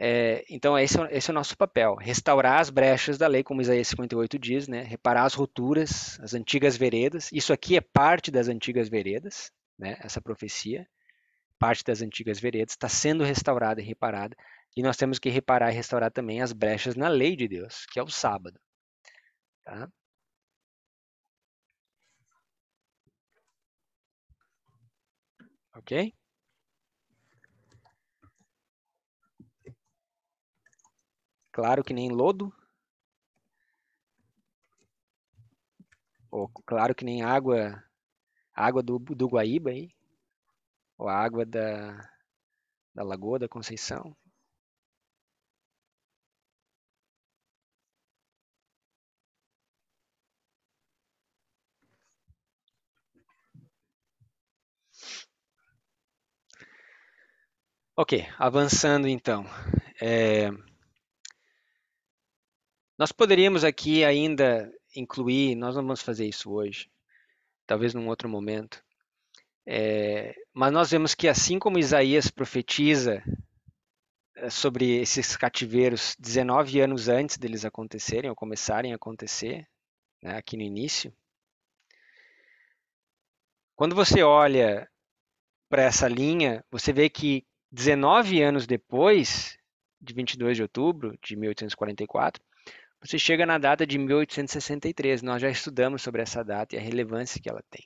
É, então, esse é, esse é, o nosso papel, restaurar as brechas da lei, como Isaías 58 diz, né? reparar as roturas, as antigas veredas. Isso aqui é parte das antigas veredas, né? essa profecia, parte das antigas veredas, está sendo restaurada e reparada. E nós temos que reparar e restaurar também as brechas na lei de Deus, que é o sábado. Tá? ok? Claro que nem lodo. Ou claro que nem água, água do, do Guaíba aí. Ou água da, da Lagoa da Conceição. Ok, avançando então. É... Nós poderíamos aqui ainda incluir, nós não vamos fazer isso hoje, talvez num outro momento, é... mas nós vemos que assim como Isaías profetiza é, sobre esses cativeiros 19 anos antes deles acontecerem ou começarem a acontecer, né, aqui no início, quando você olha para essa linha, você vê que 19 anos depois, de 22 de outubro de 1844, você chega na data de 1863. Nós já estudamos sobre essa data e a relevância que ela tem.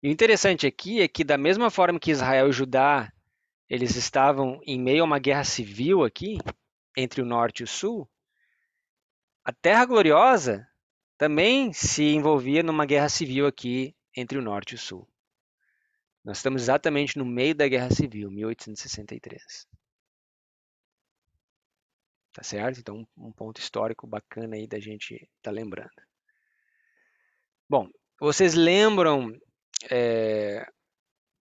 E o interessante aqui é que, da mesma forma que Israel e Judá eles estavam em meio a uma guerra civil aqui, entre o norte e o sul, a Terra Gloriosa também se envolvia numa guerra civil aqui entre o norte e o sul. Nós estamos exatamente no meio da Guerra Civil, 1863. Tá certo? Então, um ponto histórico bacana aí da gente estar tá lembrando. Bom, vocês lembram é,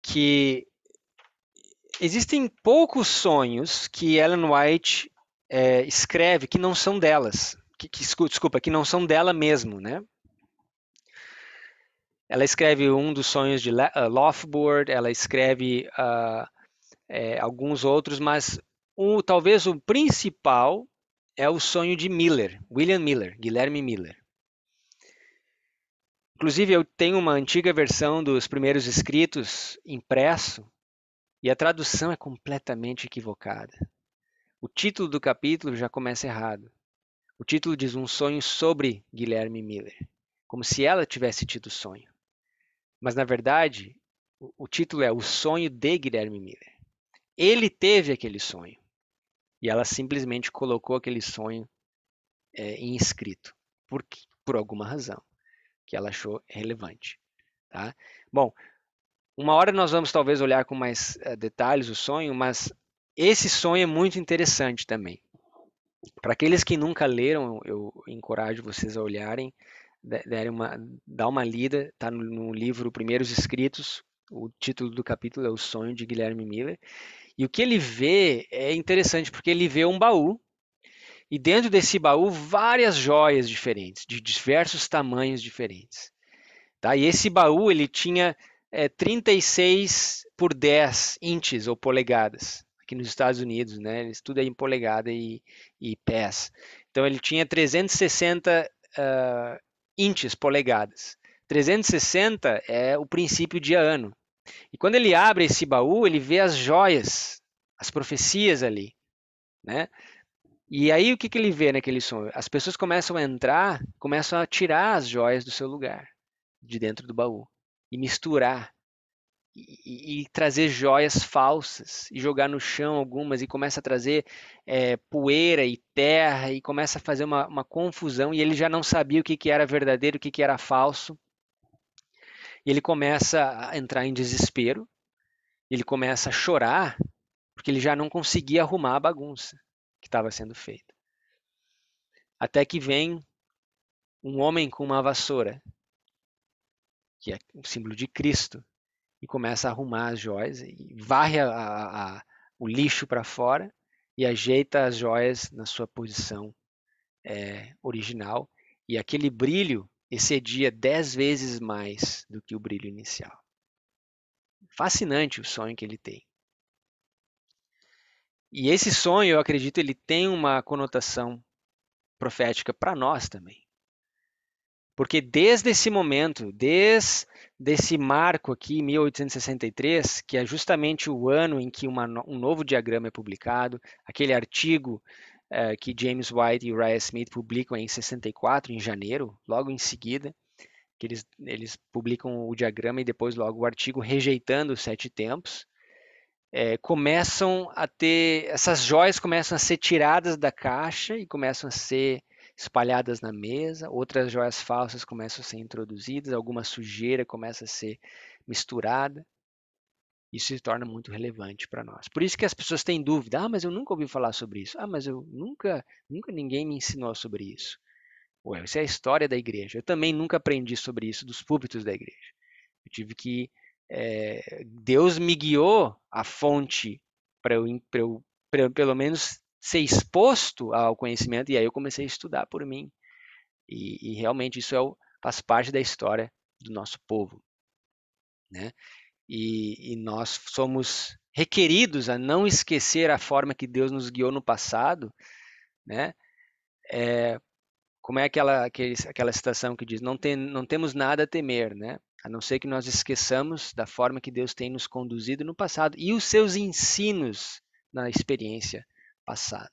que existem poucos sonhos que Ellen White é, escreve que não são delas, que, que, desculpa, que não são dela mesmo, né? Ela escreve um dos sonhos de eh, Lofbord, ela escreve uh, é, alguns outros, mas um, talvez o principal é o sonho de Miller, William Miller, Guilherme Miller. Inclusive, eu tenho uma antiga versão dos primeiros escritos impresso e a tradução é completamente equivocada. O título do capítulo já começa errado. O título diz um sonho sobre Guilherme Miller, como se ela tivesse tido sonho. Mas, na verdade, o, o título é O Sonho de Guilherme Miller. Ele teve aquele sonho. E ela simplesmente colocou aquele sonho é, em escrito, por, por alguma razão que ela achou relevante. Tá? Bom, uma hora nós vamos talvez olhar com mais é, detalhes o sonho, mas esse sonho é muito interessante também. Para aqueles que nunca leram, eu encorajo vocês a olharem derem uma, dá uma lida, está no, no, livro Primeiros Escritos, o título do capítulo é O Sonho de Guilherme Miller. E o que ele vê é interessante, porque ele vê um baú, e dentro desse baú várias joias diferentes, de diversos tamanhos diferentes. Tá? E esse baú ele tinha é, eh, 36 por 10 inches ou polegadas. Aqui nos Estados Unidos, né? Eles tudo é em polegada e, e pés. Então ele tinha 360 uh, inches, polegadas. 360 é o princípio dia ano. E quando ele abre esse baú, ele vê as joias, as profecias ali, né? E aí o que, que ele vê naquele sonho? As pessoas começam a entrar, começam a tirar as joias do seu lugar, de dentro do baú, e misturar e, e, trazer joias falsas e jogar no chão algumas e começa a trazer é, poeira e terra e começa a fazer uma, uma, confusão e ele já não sabia o que, que era verdadeiro, o que, que era falso. E ele começa a entrar em desespero, ele começa a chorar porque ele já não conseguia arrumar a bagunça que estava sendo feita. Até que vem um homem com uma vassoura, que é um símbolo de Cristo, e começa a arrumar as joias, e varre a, a, a, o lixo para fora e ajeita as joias na sua posição é, original. E aquele brilho excedia dez vezes mais do que o brilho inicial. Fascinante o sonho que ele tem. E esse sonho, eu acredito, ele tem uma conotação profética para nós também. Porque desde esse momento, desde esse marco aqui, 1863, que é justamente o ano em que uma, um novo diagrama é publicado, aquele artigo uh, que James White e Uriah Smith publicam em 64, em janeiro, logo em seguida, que eles, eles publicam o diagrama e depois logo o artigo rejeitando os sete tempos, é, começam a ter, essas joias começam a ser tiradas da caixa e começam a ser espalhadas na mesa, outras joias falsas começam a ser introduzidas, alguma sujeira começa a ser misturada. Isso se torna muito relevante para nós. Por isso que as pessoas têm dúvida: ah, mas eu nunca ouvi falar sobre isso. Ah, mas eu nunca, nunca ninguém me ensinou sobre isso. Ué, isso é a história da igreja. Eu também nunca aprendi sobre isso dos púlpitos da igreja. Eu tive que. É, Deus me guiou a fonte para eu, pra eu pelo menos ser exposto ao conhecimento, e aí eu comecei a estudar por mim. E, e realmente isso é o, faz parte da história do nosso povo. Né? E, e nós somos requeridos a não esquecer a forma que Deus nos guiou no passado, né? É, como é aquela, aquele, aquela citação que diz, não, tem, não temos nada a temer, né? A não ser que nós esqueçamos da forma que Deus tem nos conduzido no passado e os seus ensinos na experiência passada.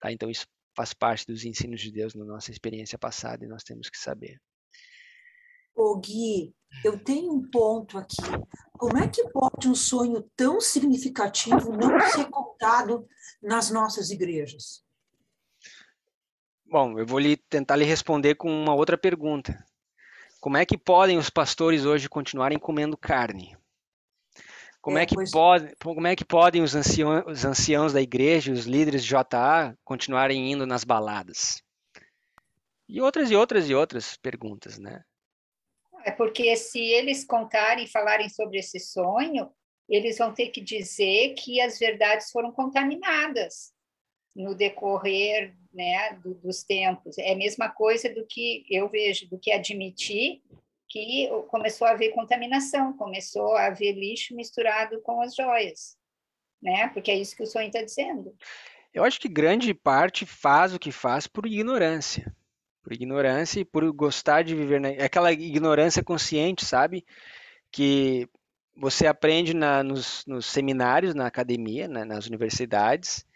Tá? Então, isso faz parte dos ensinos de Deus na nossa experiência passada e nós temos que saber. Ô Gui, eu tenho um ponto aqui. Como é que pode um sonho tão significativo não ser contado nas nossas igrejas? Bom, eu vou lhe, tentar lhe responder com uma outra pergunta. Como é que podem os pastores hoje continuarem comendo carne? Como é, é que pois... pode, como é que podem os anciãos, os anciãos da igreja, os líderes de JA, continuarem indo nas baladas? E outras e outras e outras perguntas, né? É porque se eles contarem e falarem sobre esse sonho, eles vão ter que dizer que as verdades foram contaminadas no decorrer né, do, dos tempos. É a mesma coisa do que eu vejo, do que admitir que começou a haver contaminação, começou a haver lixo misturado com as joias, né? Porque é isso que o sonho está dizendo. Eu acho que grande parte faz o que faz por ignorância, por ignorância e por gostar de viver na é aquela ignorância consciente, sabe? Que você aprende na, nos, nos, seminários, na academia, né, nas universidades,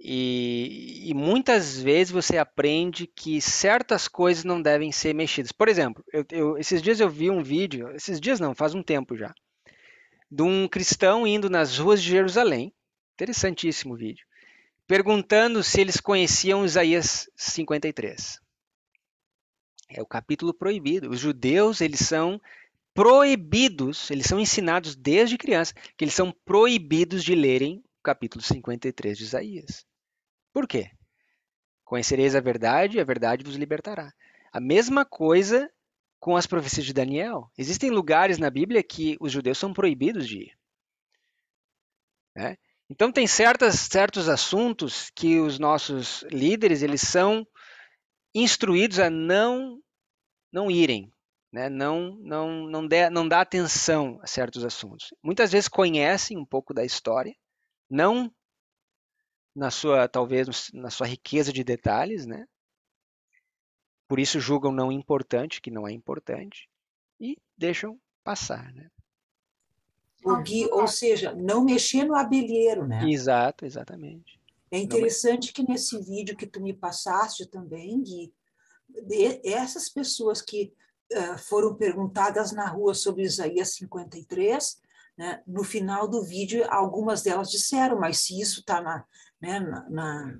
e, e, muitas vezes você aprende que certas coisas não devem ser mexidas. Por exemplo, eu, eu, esses dias eu vi um vídeo, esses dias não, faz um tempo já, de um cristão indo nas ruas de Jerusalém, interessantíssimo vídeo, perguntando se eles conheciam Isaías 53. É o capítulo proibido. Os judeus, eles são proibidos, eles são ensinados desde criança que eles são proibidos de lerem capítulo 53 de Isaías. Por quê? Conhecereis a verdade e a verdade vos libertará. A mesma coisa com as profecias de Daniel. Existem lugares na Bíblia que os judeus são proibidos de ir. Né? Então tem certas, certos assuntos que os nossos líderes eles são instruídos a não não irem, né? não não não, não dá atenção a certos assuntos. Muitas vezes conhecem um pouco da história, não na sua talvez na sua riqueza de detalhes, né? Por isso julgam não importante, que não é importante, e deixam passar, né? O Gui, ou seja, não mexer no abelheiro, né? Exato, exatamente. É interessante que nesse vídeo que tu me passaste também, Gui, essas pessoas que uh, foram perguntadas na rua sobre Isaías 53, né? No final do vídeo, algumas delas disseram, mas se isso está na, né, na, na,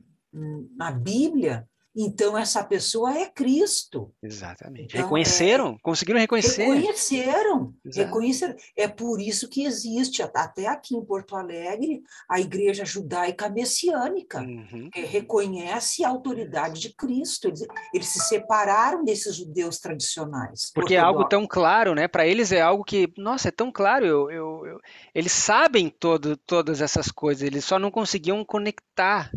na Bíblia, então, essa pessoa é Cristo. Exatamente. Então, é reconheceram? É... conseguiram reconhecer? Reconheceram. Reconheceram. É por isso que existe, até aqui em Porto Alegre, a Igreja Judaica Messiânica, uhum. que reconhece a autoridade de Cristo. Eles, eles se separaram desses judeus tradicionais. Porque ortodoxos. é algo tão claro, né? Para eles é algo que, nossa, é tão claro. Eu, eu, eu... Eles sabem todo, todas essas coisas, eles só não conseguiam conectar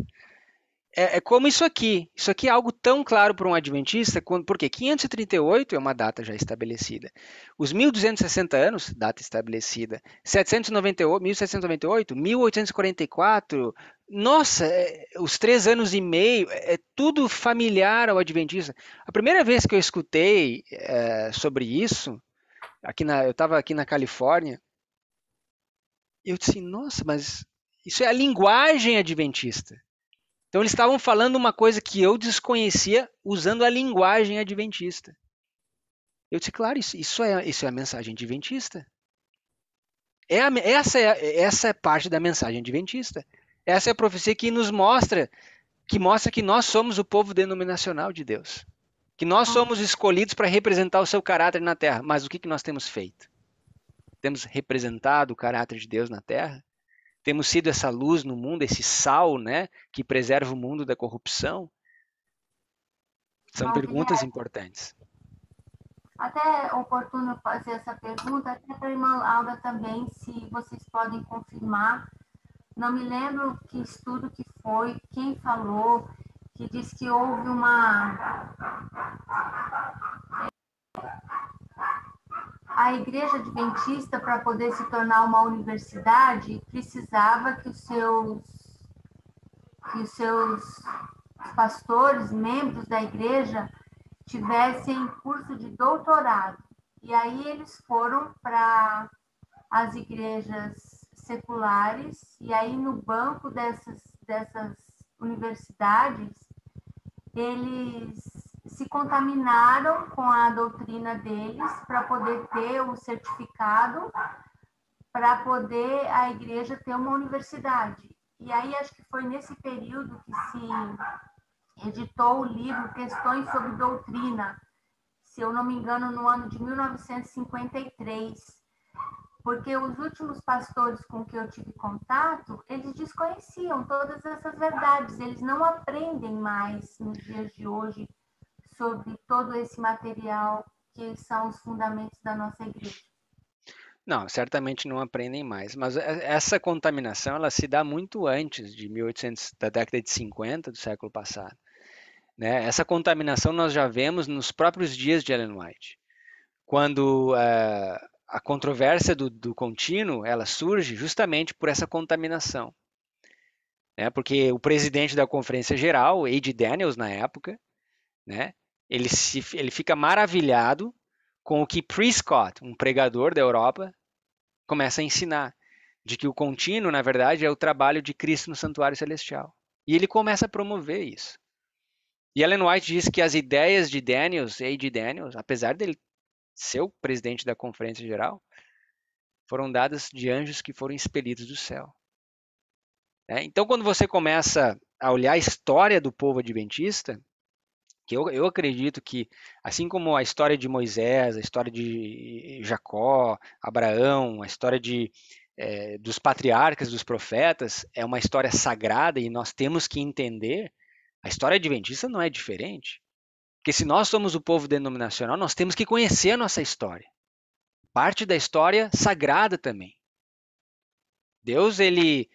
é, é, como isso aqui. Isso aqui é algo tão claro para um adventista, quando, porque 538 é uma data já estabelecida. Os 1260 anos, data estabelecida. 798, 1798, 1844. Nossa, é, os três anos e meio, é, é tudo familiar ao adventista. A primeira vez que eu escutei é, sobre isso, aqui na, eu estava aqui na Califórnia, eu disse, nossa, mas isso é a linguagem adventista. Então eles estavam falando uma coisa que eu desconhecia usando a linguagem adventista. Eu disse, claro, isso, isso, é, isso é a mensagem adventista. É a, essa, é, essa é parte da mensagem adventista. Essa é a profecia que nos mostra, que mostra que nós somos o povo denominacional de Deus. Que nós ah. somos escolhidos para representar o seu caráter na terra. Mas o que, que nós temos feito? Temos representado o caráter de Deus na terra? Temos sido essa luz no mundo, esse sal, né, que preserva o mundo da corrupção? São perguntas é, importantes. Até oportuno fazer essa pergunta, até para a irmã Laura também, se vocês podem confirmar. Não me lembro que estudo que foi, quem falou, que disse que houve uma a Igreja Adventista, para poder se tornar uma universidade, precisava que os seus, que os seus pastores, membros da igreja, tivessem curso de doutorado. E aí eles foram para as igrejas seculares, e aí no banco dessas, dessas universidades, eles se contaminaram com a doutrina deles para poder ter o certificado, para poder a igreja ter uma universidade. E aí acho que foi nesse período que se editou o livro Questões sobre Doutrina, se eu não me engano, no ano de 1953 porque os últimos pastores com que eu tive contato, eles desconheciam todas essas verdades, eles não aprendem mais nos dias de hoje sobre todo esse material que são os fundamentos da nossa igreja. Não, certamente não aprendem mais, mas é, essa contaminação ela se dá muito antes de 1800 da década de 50 do século passado. Né? Essa contaminação nós já vemos nos próprios dias de Ellen White, quando uh, a controvérsia do, do contínuo ela surge justamente por essa contaminação, né? Porque o presidente da Conferência Geral, Ed Daniels na época, né? ele, se, ele fica maravilhado com o que Prescott, um pregador da Europa, começa a ensinar, de que o contínuo, na verdade, é o trabalho de Cristo no santuário celestial. E ele começa a promover isso. E Ellen White diz que as ideias de Daniels, e de Daniels, apesar dele ser o presidente da conferência geral, foram dadas de anjos que foram expelidos do céu. É, então, quando você começa a olhar a história do povo adventista, que eu, eu acredito que, assim como a história de Moisés, a história de eh, Jacó, Abraão, a história de, é, dos patriarcas, dos profetas, é uma história sagrada e nós temos que entender, a história adventista não é diferente. Porque se nós somos o povo denominacional, nós temos que conhecer a nossa história. Parte da história sagrada também. Deus, ele,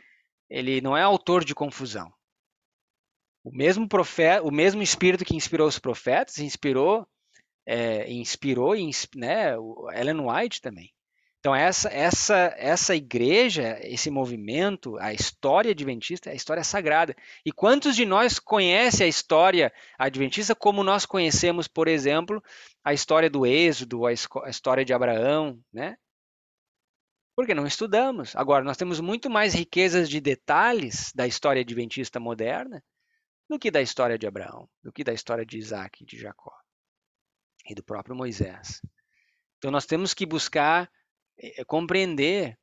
ele não é autor de confusão. O mesmo profeta, o mesmo espírito que inspirou os profetas, inspirou, é, inspirou, né, Ellen White também. Então essa, essa, essa igreja, esse movimento, a história adventista é a história sagrada. E quantos de nós conhecem a história adventista como nós conhecemos, por exemplo, a história do Êxodo, a, a história de Abraão, né? Porque não estudamos. Agora, nós temos muito mais riquezas de detalhes da história adventista moderna do que da história de Abraão, do que da história de Isaac, de Jacó e do próprio Moisés. Então nós temos que buscar é, compreender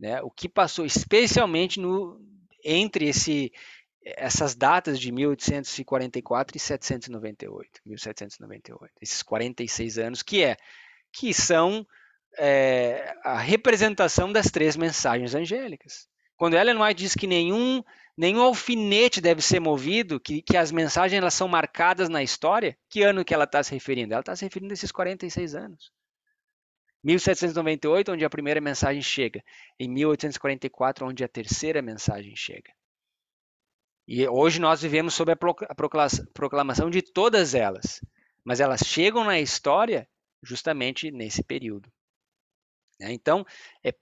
né, o que passou, especialmente no, entre esse, eh, essas datas de 1844 e 798, 1798, esses 46 anos, que é que são é, a representação das três mensagens angélicas. Quando Ellen White diz que nenhum Nenhum alfinete deve ser movido, que, que as mensagens elas são marcadas na história. Que ano que ela está se referindo? Ela está se referindo a esses 46 anos. 1798, onde a primeira mensagem chega. Em 1844, onde a terceira mensagem chega. E hoje nós vivemos sob a proclamação de todas elas, mas elas chegam na história justamente nesse período. Né? Então, é,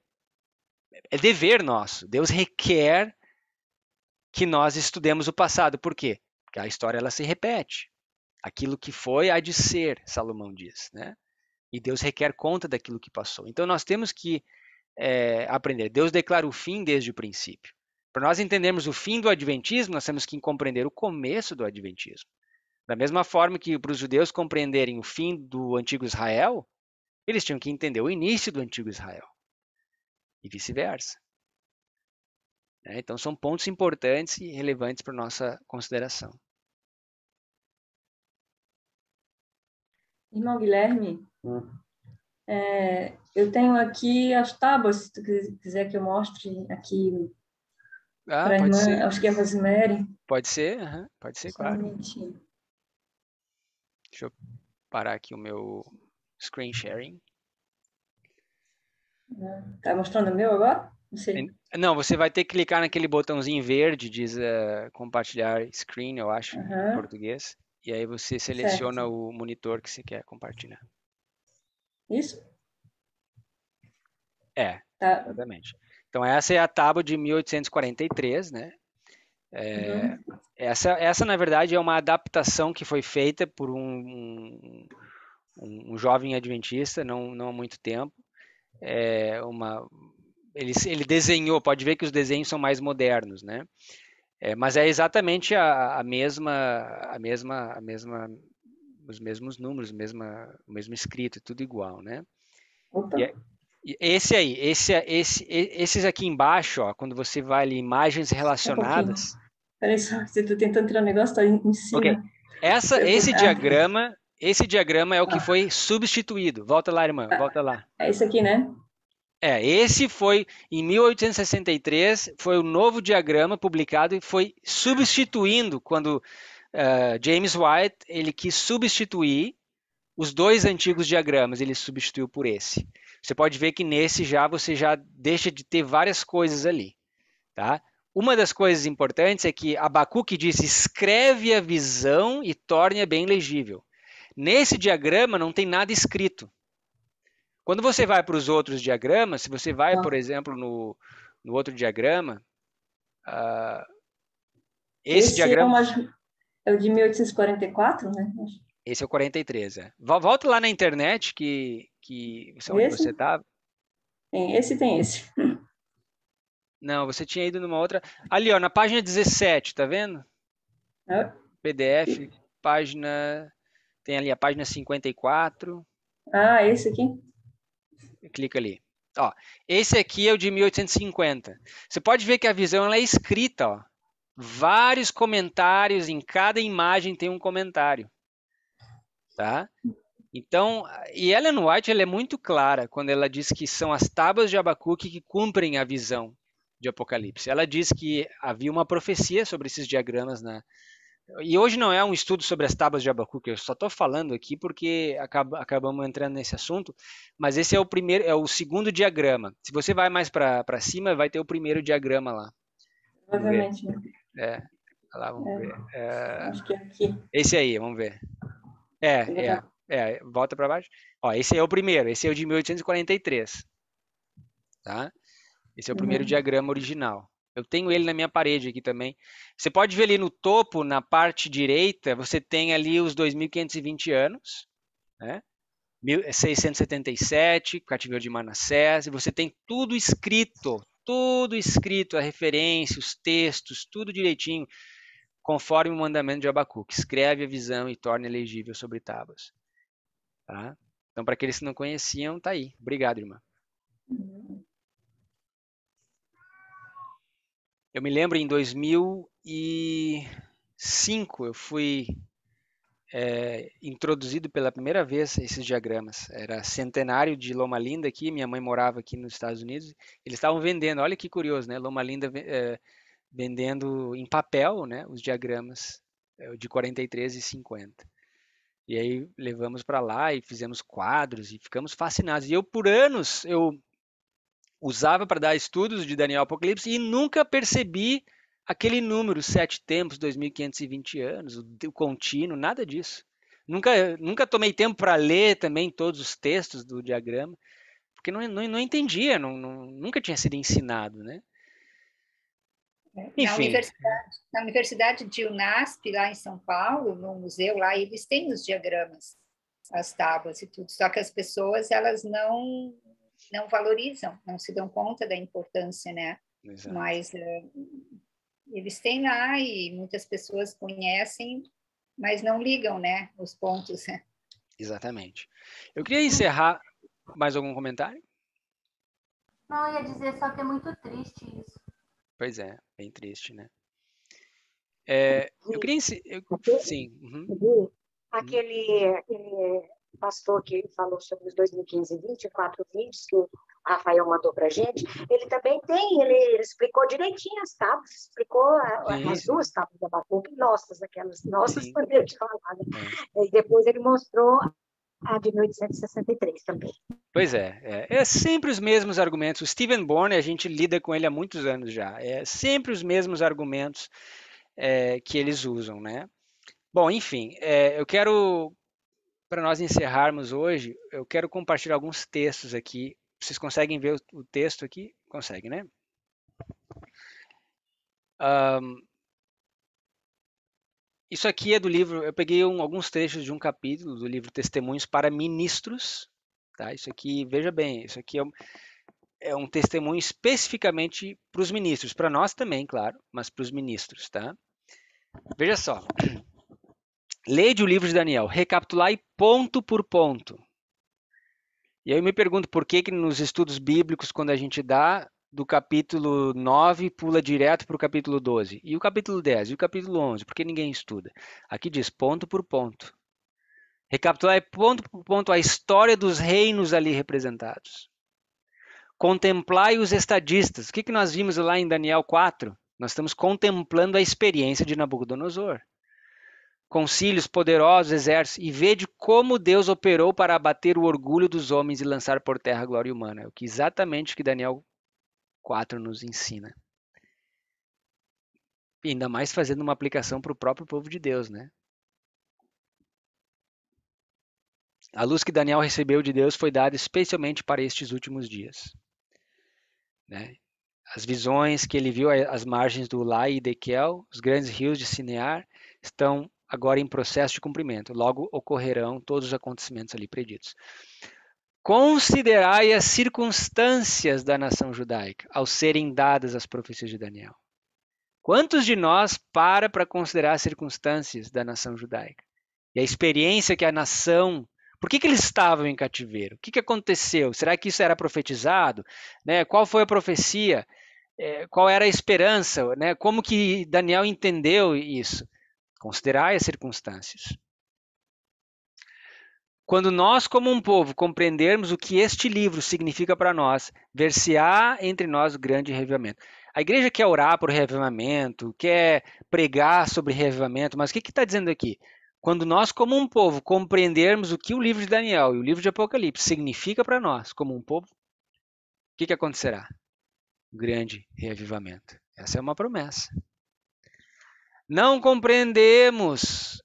é dever nosso. Deus requer que nós estudemos o passado. Por quê? Porque a história ela se repete. Aquilo que foi há de ser, Salomão diz, né? E Deus requer conta daquilo que passou. Então nós temos que é, aprender. Deus declara o fim desde o princípio. Para nós entendermos o fim do Adventismo, nós temos que compreender o começo do Adventismo. Da mesma forma que para os judeus compreenderem o fim do antigo Israel, eles tinham que entender o início do antigo Israel e vice-versa. Né? Então, são pontos importantes e relevantes para nossa consideração. Irmão Guilherme, hum. é, eu tenho aqui as tábuas, se tu quiser que eu mostre aqui ah, para a irmã, ser. acho que é Rosemary. Pode ser, uhum, pode ser, claro. Deixa eu parar aqui o meu screen sharing. Tá mostrando o meu agora? Não, não, você vai ter que clicar naquele botãozinho verde, diz uh, compartilhar screen, eu acho, em português. E aí você seleciona certo. o monitor que você quer compartilhar. Isso? É, tá. exatamente. Então essa é a tábua de 1843, né? É, uhum. essa, essa, na verdade, é uma adaptação que foi feita por um, um, um jovem adventista, não, não há muito tempo. É uma, ele, ele desenhou, pode ver que os desenhos são mais modernos, né? É, mas é exatamente a, a, mesma, a mesma, a mesma, os mesmos números, mesma, o mesmo escrito, tudo igual, né? Opa. E, é, e esse aí, esse, esse, esses aqui embaixo, ó, quando você vai ali, imagens relacionadas. Um Peraí, só, você tá tentando tirar o um negócio, tá em, em cima. Okay. Essa, esse ah. diagrama, esse diagrama é o que ah. foi substituído. Volta lá, irmã, ah, volta lá. É isso aqui, né? É, esse foi em 1863, foi o novo diagrama publicado e foi substituindo quando uh, James White ele quis substituir os dois antigos diagramas, ele substituiu por esse. Você pode ver que nesse já você já deixa de ter várias coisas ali, tá? Uma das coisas importantes é que Abacuque disse: escreve a visão e torne-a bem legível. Nesse diagrama não tem nada escrito. Quando você vai para os outros diagramas, se você vai, tá. por exemplo, no, no outro diagrama, uh, esse, esse, é diagrama... É, uma, é, o de 1844, né? Esse é o 43, é. Volta lá na internet que, que onde você estava. Tá. Tem esse tem esse. Não, você tinha ido numa outra... Ali, ó, na página 17, tá vendo? PDF, página... Tem ali a página 54... Ah, esse aqui? clica ali. Ó, esse aqui é o de 1850. Você pode ver que a visão ela é escrita, ó. Vários comentários, em cada imagem tem um comentário. Tá? Então, e Ellen White ela é muito clara quando ela diz que são as tábuas de Abacuque que cumprem a visão de Apocalipse. Ela diz que havia uma profecia sobre esses diagramas na, e hoje não é um estudo sobre as tábuas de Abacuque, eu só estou falando aqui porque acaba, acabamos entrando nesse assunto, mas esse é o primeiro, é o segundo diagrama. Se você vai mais para cima, vai ter o primeiro diagrama lá. Provavelmente. É, tá lá, vamos é, ver. É, acho que é aqui. Esse aí, vamos ver. É, é, é, volta para baixo. Ó, esse é o primeiro, esse é o de 1843. Tá? Esse é o primeiro uhum. diagrama original. Eu tenho ele na minha parede aqui também. Você pode ver ali no topo, na parte direita, você tem ali os 2.520 anos, né? 677, cativeiro de Manassés, e você tem tudo escrito, tudo escrito, a referência, os textos, tudo direitinho, conforme o mandamento de Abacuque. Escreve a visão e torna elegível sobre tábuas. Tá? Então, para aqueles que não conheciam, tá aí. Obrigado, irmã. Uhum. Eu me lembro em 2005 eu fui é, introduzido pela primeira vez esses diagramas. Era centenário de Loma Linda aqui, minha mãe morava aqui nos Estados Unidos. Eles estavam vendendo, olha que curioso, né? Loma Linda é, vendendo em papel né, os diagramas é, de 43 e 50. E aí levamos para lá e fizemos quadros e ficamos fascinados. E eu por anos eu usava para dar estudos de Daniel Apocalipse e nunca percebi aquele número, sete tempos, 2520 anos, o, o contínuo, nada disso. Nunca, nunca tomei tempo para ler também todos os textos do diagrama, porque não, não, não entendia, não, não, nunca tinha sido ensinado, né? É, Enfim. Na universidade, na universidade de Unasp, lá em São Paulo, no museu lá, eles têm os diagramas, as tábuas e tudo, só que as pessoas, elas não, não valorizam, não se dão conta da importância, né? Exato. Mas uh, eles têm lá e muitas pessoas conhecem, mas não ligam, né? Os pontos. Né? Exatamente. Eu queria encerrar. Mais algum comentário? Não, eu ia dizer só que é muito triste isso. Pois é, bem triste, né? É, eu queria. Eu, sim. Uhum. uhum. Aquele, aquele eh, pastor que falou sobre os 2015 e vídeos que o Rafael mandou para gente, ele também tem, ele, ele explicou direitinho as tábuas, explicou a, as duas tábuas da Abacuque, nossas, aquelas nossas, Sim. quando eu te falava. Né? E depois ele mostrou a de 1863 também. Pois é, é, é, sempre os mesmos argumentos. O Stephen Bourne, a gente lida com ele há muitos anos já, é sempre os mesmos argumentos é, que eles usam, né? Bom, enfim, é, eu quero para nós encerrarmos hoje, eu quero compartilhar alguns textos aqui. Vocês conseguem ver o, texto aqui? Consegue, né? Um, isso aqui é do livro, eu peguei um, alguns trechos de um capítulo do livro Testemunhos para Ministros. Tá? Isso aqui, veja bem, isso aqui é um, é um testemunho especificamente para os ministros, para nós também, claro, mas para os ministros. Tá? Veja só. Lede o livro de Daniel, recapitulai ponto por ponto. E aí eu me pergunto por que, que nos estudos bíblicos, quando a gente dá do capítulo 9, pula direto para o capítulo 12. E o capítulo 10 e o capítulo 11, porque ninguém estuda. Aqui diz ponto por ponto. Recapitular ponto por ponto a história dos reinos ali representados. Contemplai os estadistas. O que, que nós vimos lá em Daniel 4? Nós estamos contemplando a experiência de Nabucodonosor concílios poderosos exércitos, e vede como Deus operou para abater o orgulho dos homens e lançar por terra a glória humana. É o que exatamente que Daniel 4 nos ensina. ainda mais fazendo uma aplicação para o próprio povo de Deus, né? A luz que Daniel recebeu de Deus foi dada especialmente para estes últimos dias. Né? As visões que ele viu às margens do Lai e Dequel, os grandes rios de Sinear, estão agora em processo de cumprimento, logo ocorrerão todos os acontecimentos ali preditos. Considerai as circunstâncias da nação judaica ao serem dadas as profecias de Daniel. Quantos de nós para para considerar as circunstâncias da nação judaica? E a experiência que a nação. Por que, que eles estavam em cativeiro? O que, que aconteceu? Será que isso era profetizado? Né? Qual foi a profecia? É, qual era a esperança? Né? Como que Daniel entendeu isso? Considerai as circunstâncias. Quando nós, como um povo, compreendermos o que este livro significa para nós, ver-se-á entre nós o grande reavivamento. A igreja quer orar por reavivamento, quer pregar sobre reavivamento, mas o que está dizendo aqui? Quando nós, como um povo, compreendermos o que o livro de Daniel e o livro de Apocalipse significa para nós, como um povo, o que, que acontecerá? grande reavivamento. Essa é uma promessa. Não compreendemos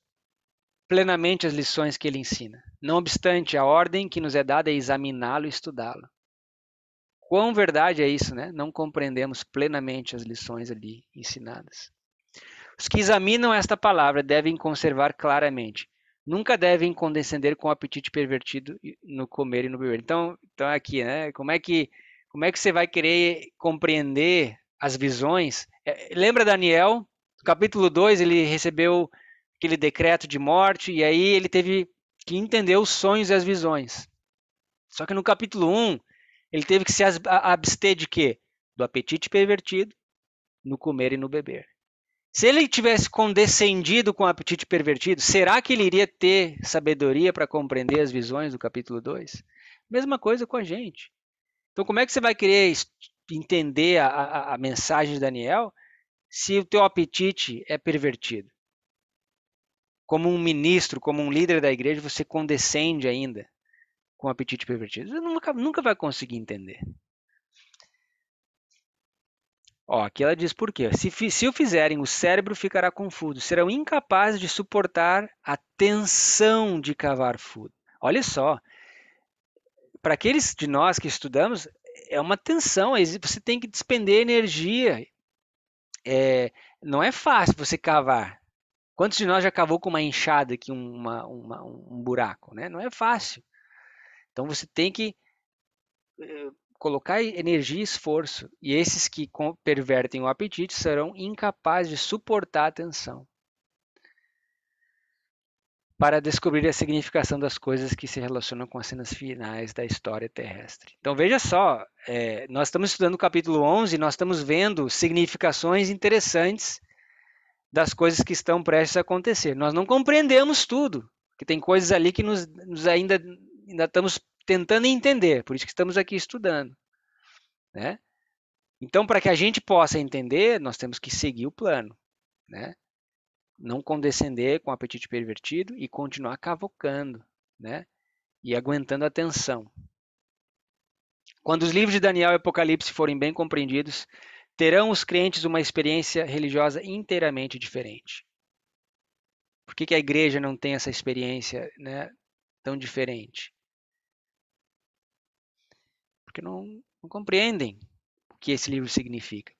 plenamente as lições que ele ensina. Não obstante, a ordem que nos é dada é examiná-lo e estudá-lo. Quão verdade é isso, né? Não compreendemos plenamente as lições ali ensinadas. Os que examinam esta palavra devem conservar claramente. Nunca devem condescender com o apetite pervertido no comer e no beber. Então, então é aqui, né? Como é que como é que você vai querer compreender as visões? É, lembra Daniel capítulo 2, ele recebeu aquele decreto de morte, e aí ele teve que entender os sonhos e as visões. Só que no capítulo 1, um, ele teve que se abster de quê? Do apetite pervertido, no comer e no beber. Se ele tivesse condescendido com o apetite pervertido, será que ele iria ter sabedoria para compreender as visões do capítulo 2? Mesma coisa com a gente. Então, como é que você vai querer entender a, a, a mensagem de Daniel se o teu apetite é pervertido. Como um ministro, como um líder da igreja, você condescende ainda com o apetite pervertido. Você nunca, nunca vai conseguir entender. Ó, aqui ela diz por quê. Se, se o fizerem, o cérebro ficará confuso. Serão incapazes de suportar a tensão de cavar fundo. Olha só. Para aqueles de nós que estudamos, é uma tensão. Você tem que despender energia é, não é fácil você cavar. Quantos de nós já cavou com uma enxada aqui uma, uma, um buraco? Né? Não é fácil. Então você tem que eh, colocar energia e esforço. E esses que pervertem o apetite serão incapazes de suportar a tensão para descobrir a significação das coisas que se relacionam com as cenas finais da história terrestre. Então veja só, é, nós estamos estudando o capítulo 11, nós estamos vendo significações interessantes das coisas que estão prestes a acontecer. Nós não compreendemos tudo, que tem coisas ali que nos, nos ainda, ainda estamos tentando entender, por isso que estamos aqui estudando. Né? Então, para que a gente possa entender, nós temos que seguir o plano. Né? não condescender com o apetite pervertido e continuar cavocando, né? E aguentando a tensão. Quando os livros de Daniel e Apocalipse forem bem compreendidos, terão os crentes uma experiência religiosa inteiramente diferente. Por que, que a igreja não tem essa experiência né, tão diferente? Porque não, não compreendem o que esse livro significa.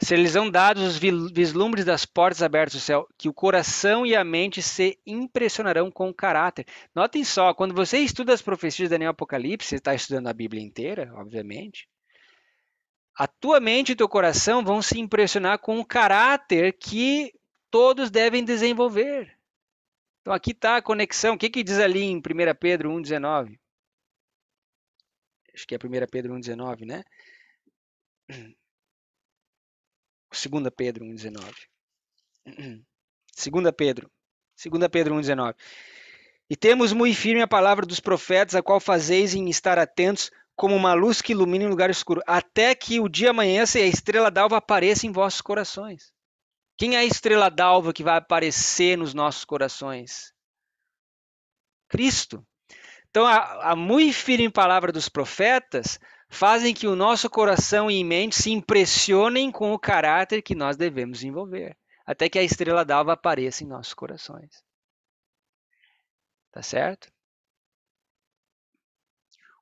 Se-lhes são dados os vislumbres das portas abertas do céu, que o coração e a mente se impressionarão com o caráter. Notem só, quando você estuda as profecias de Daniel Apocalipse, você está estudando a Bíblia inteira, obviamente, a tua mente e teu coração vão se impressionar com o caráter que todos devem desenvolver. Então aqui está a conexão. O que, que diz ali em 1 Pedro 1,19? Acho que é 1 Pedro 1,19, né? 2 Pedro 1,19. 2 Pedro. 2 Pedro 1,19. E temos muito firme a palavra dos profetas, a qual fazeis em estar atentos, como uma luz que ilumina em lugar escuro, até que o dia amanheça e a estrela d'alva apareça em vossos corações. Quem é a estrela d'alva que vai aparecer nos nossos corações? Cristo. Então, a, a muito firme palavra dos profetas fazem que o nosso coração e mente se impressionem com o caráter que nós devemos envolver, até que a estrela d'alva apareça em nossos corações. Tá certo?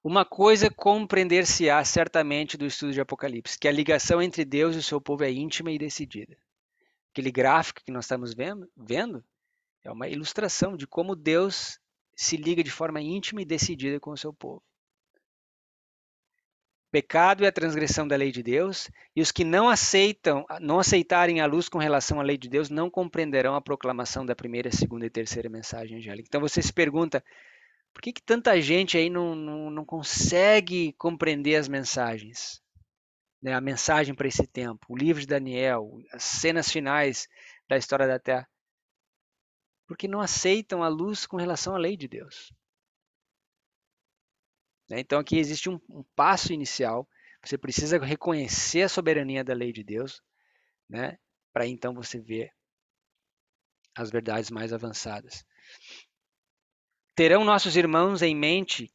Uma coisa compreender-se-á certamente do estudo de Apocalipse, que a ligação entre Deus e o seu povo é íntima e decidida. Aquele gráfico que nós estamos vendo, vendo é uma ilustração de como Deus se liga de forma íntima e decidida com o seu povo pecado é a transgressão da lei de Deus, e os que não aceitam, não aceitarem a luz com relação à lei de Deus, não compreenderão a proclamação da primeira, segunda e terceira mensagem angélica. Então você se pergunta, por que, que tanta gente aí não, não, não consegue compreender as mensagens? Né? A mensagem para esse tempo, o livro de Daniel, as cenas finais da história da Terra. Porque não aceitam a luz com relação à lei de Deus. Né? Então aqui existe um, um passo inicial. Você precisa reconhecer a soberania da lei de Deus, né? Para então você ver as verdades mais avançadas. Terão nossos irmãos em mente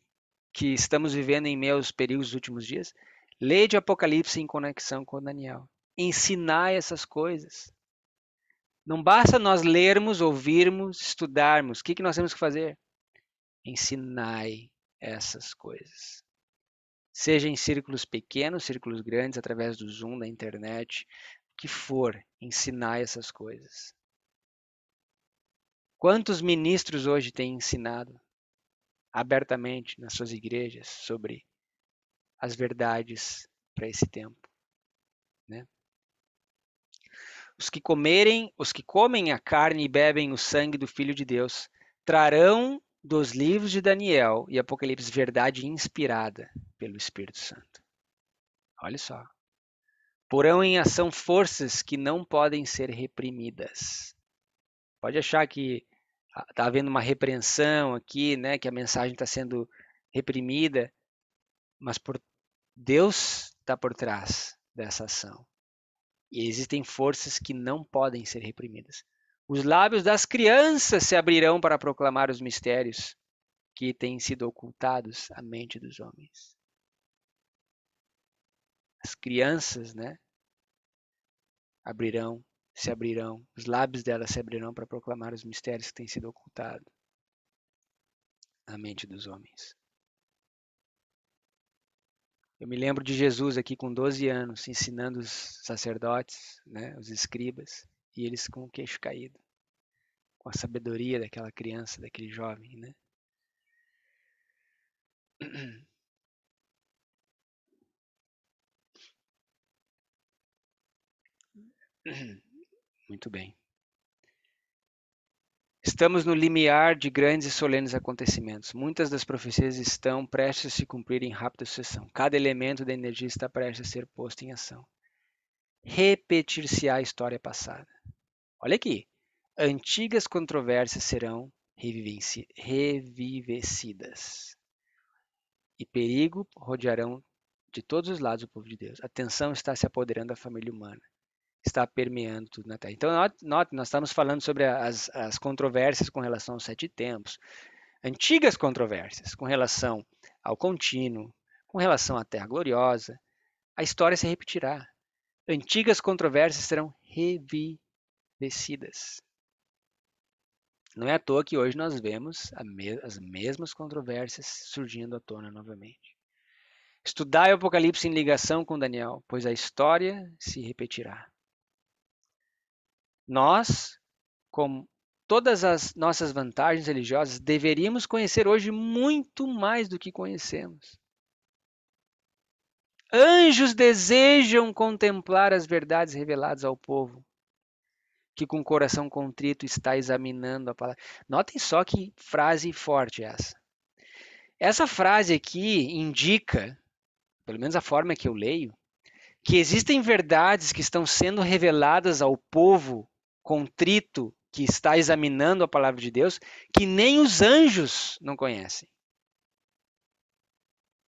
que estamos vivendo em meus períodos últimos dias? Lei de Apocalipse em conexão com Daniel. Ensinai essas coisas. Não basta nós lermos, ouvirmos, estudarmos. O que, que nós temos que fazer? Ensinai essas coisas. Seja em círculos pequenos, círculos grandes, através do Zoom, da internet, o que for, ensinar essas coisas. Quantos ministros hoje têm ensinado abertamente nas suas igrejas sobre as verdades para esse tempo? Né? Os que comerem, os que comem a carne e bebem o sangue do Filho de Deus, trarão dos livros de Daniel e Apocalipse, verdade inspirada pelo Espírito Santo. Olha só. Porão em ação forças que não podem ser reprimidas. Pode achar que está ah, havendo uma repreensão aqui, né, que a mensagem está sendo reprimida, mas por Deus está por trás dessa ação. E existem forças que não podem ser reprimidas. Os lábios das crianças se abrirão para proclamar os mistérios que têm sido ocultados à mente dos homens. As crianças, né? Abrirão, se abrirão, os lábios delas se abrirão para proclamar os mistérios que têm sido ocultados à mente dos homens. Eu me lembro de Jesus aqui com 12 anos, ensinando os sacerdotes, né, os escribas e eles com o queixo caído, com a sabedoria daquela criança, daquele jovem, né? Muito bem. Estamos no limiar de grandes e solenes acontecimentos. Muitas das profecias estão prestes a se cumprir em rápida sucessão. Cada elemento da energia está prestes a ser posto em ação. Repetir-se á a história passada. Olha aqui. Antigas controvérsias serão revivecidas. E perigo rodearão de todos os lados o povo de Deus. A tensão está se apoderando da família humana. Está permeando tudo na Terra. Então, note, note nós estamos falando sobre as, as controvérsias com relação aos sete tempos. Antigas controvérsias com relação ao contínuo, com relação à Terra Gloriosa. A história se repetirá. Antigas controvérsias serão revivecidas descidas. Não é à toa que hoje nós vemos as mesmas controvérsias surgindo à tona novamente. Estudai o Apocalipse em ligação com Daniel, pois a história se repetirá. Nós, com todas as nossas vantagens religiosas, deveríamos conhecer hoje muito mais do que conhecemos. Anjos desejam contemplar as verdades reveladas ao povo que com coração contrito está examinando a palavra. Notem só que frase forte é essa. Essa frase aqui indica, pelo menos a forma que eu leio, que existem verdades que estão sendo reveladas ao povo contrito que está examinando a palavra de Deus, que nem os anjos não conhecem.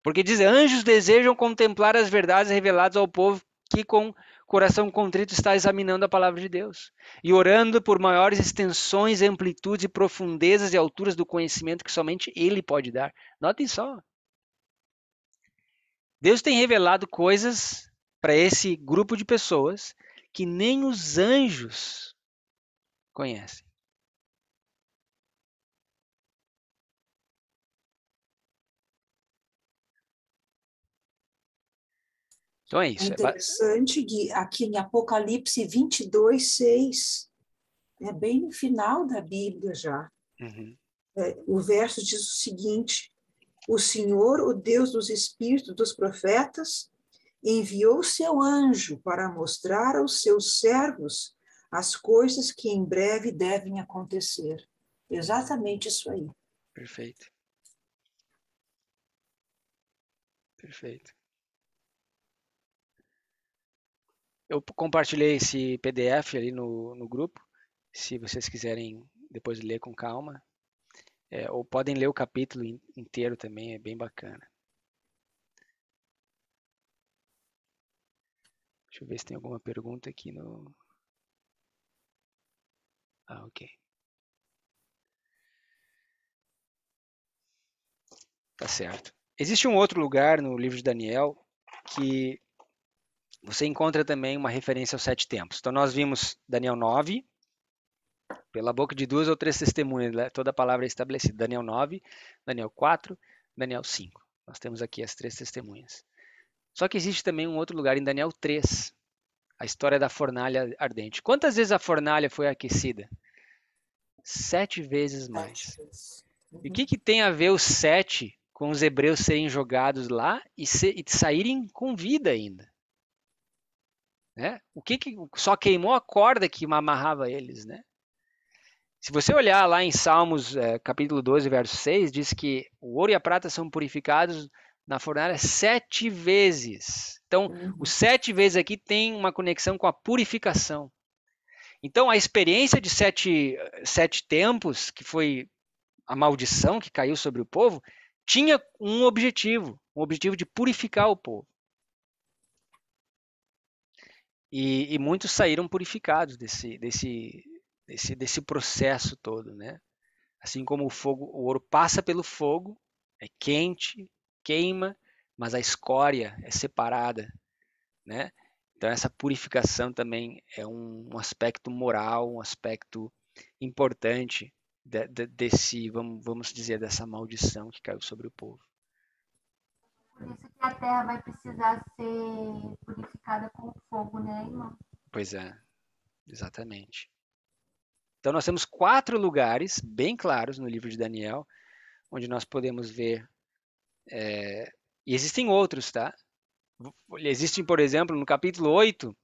Porque diz: anjos desejam contemplar as verdades reveladas ao povo que com coração contrito está examinando a palavra de Deus e orando por maiores extensões, amplitudes, profundezas e alturas do conhecimento que somente Ele pode dar. Notem só. Deus tem revelado coisas para esse grupo de pessoas que nem os anjos conhecem. Então é isso. É interessante, Gui, aqui em Apocalipse 22, 6, é bem no final da Bíblia já. Uhum. É, o verso diz o seguinte: O Senhor, o Deus dos espíritos dos profetas, enviou seu anjo para mostrar aos seus servos as coisas que em breve devem acontecer. Exatamente isso aí. Perfeito. Perfeito. Eu compartilhei esse PDF ali no, no grupo, se vocês quiserem depois ler com calma. É, ou podem ler o capítulo inteiro também, é bem bacana. Deixa eu ver se tem alguma pergunta aqui no. Ah, ok. Tá certo. Existe um outro lugar no livro de Daniel que você encontra também uma referência aos sete tempos. Então, nós vimos Daniel 9, pela boca de duas ou três testemunhas, né? toda a palavra é estabelecida. Daniel 9, Daniel 4, Daniel 5. Nós temos aqui as três testemunhas. Só que existe também um outro lugar em Daniel 3, a história da fornalha ardente. Quantas vezes a fornalha foi aquecida? Sete vezes mais. E o uhum. que, que tem a ver os sete com os hebreus serem jogados lá e, se, e saírem com vida ainda? Né? O que, que só queimou a corda que amarrava eles, né? Se você olhar lá em Salmos, é, capítulo 12, verso 6, diz que o ouro e a prata são purificados na fornalha sete vezes. Então, uhum. os sete vezes aqui tem uma conexão com a purificação. Então, a experiência de sete, sete tempos, que foi a maldição que caiu sobre o povo, tinha um objetivo, um objetivo de purificar o povo. E, e muitos saíram purificados desse, desse, desse, desse processo todo, né? Assim como o fogo, o ouro passa pelo fogo, é quente, queima, mas a escória é separada, né? Então essa purificação também é um, um aspecto moral, um aspecto importante de, de, desse, vamos, vamos dizer, dessa maldição que caiu sobre o povo. Por isso que a terra vai precisar ser purificada com fogo, né, irmão? Pois é, exatamente. Então, nós temos quatro lugares bem claros no livro de Daniel, onde nós podemos ver. É... E existem outros, tá? Existem, por exemplo, no capítulo 8,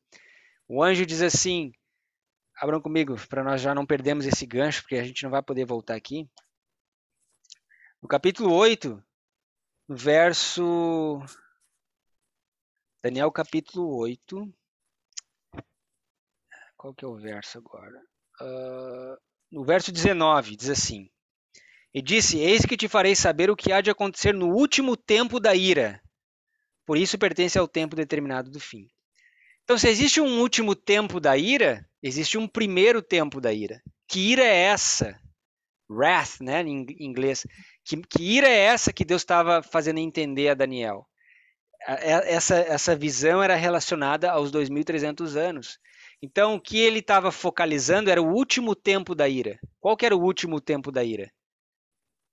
o anjo diz assim: abram comigo, para nós já não perdermos esse gancho, porque a gente não vai poder voltar aqui. No capítulo 8, verso. Daniel capítulo 8. Qual que é o verso agora? Uh, no verso 19, diz assim: E disse: Eis que te farei saber o que há de acontecer no último tempo da ira. Por isso pertence ao tempo determinado do fim. Então, se existe um último tempo da ira, existe um primeiro tempo da ira. Que ira é essa? wrath, né, em inglês. Que, que ira é essa que Deus estava fazendo entender a Daniel? Essa, essa visão era relacionada aos 2.300 anos. Então, o que ele estava focalizando era o último tempo da ira. Qual que era o último tempo da ira?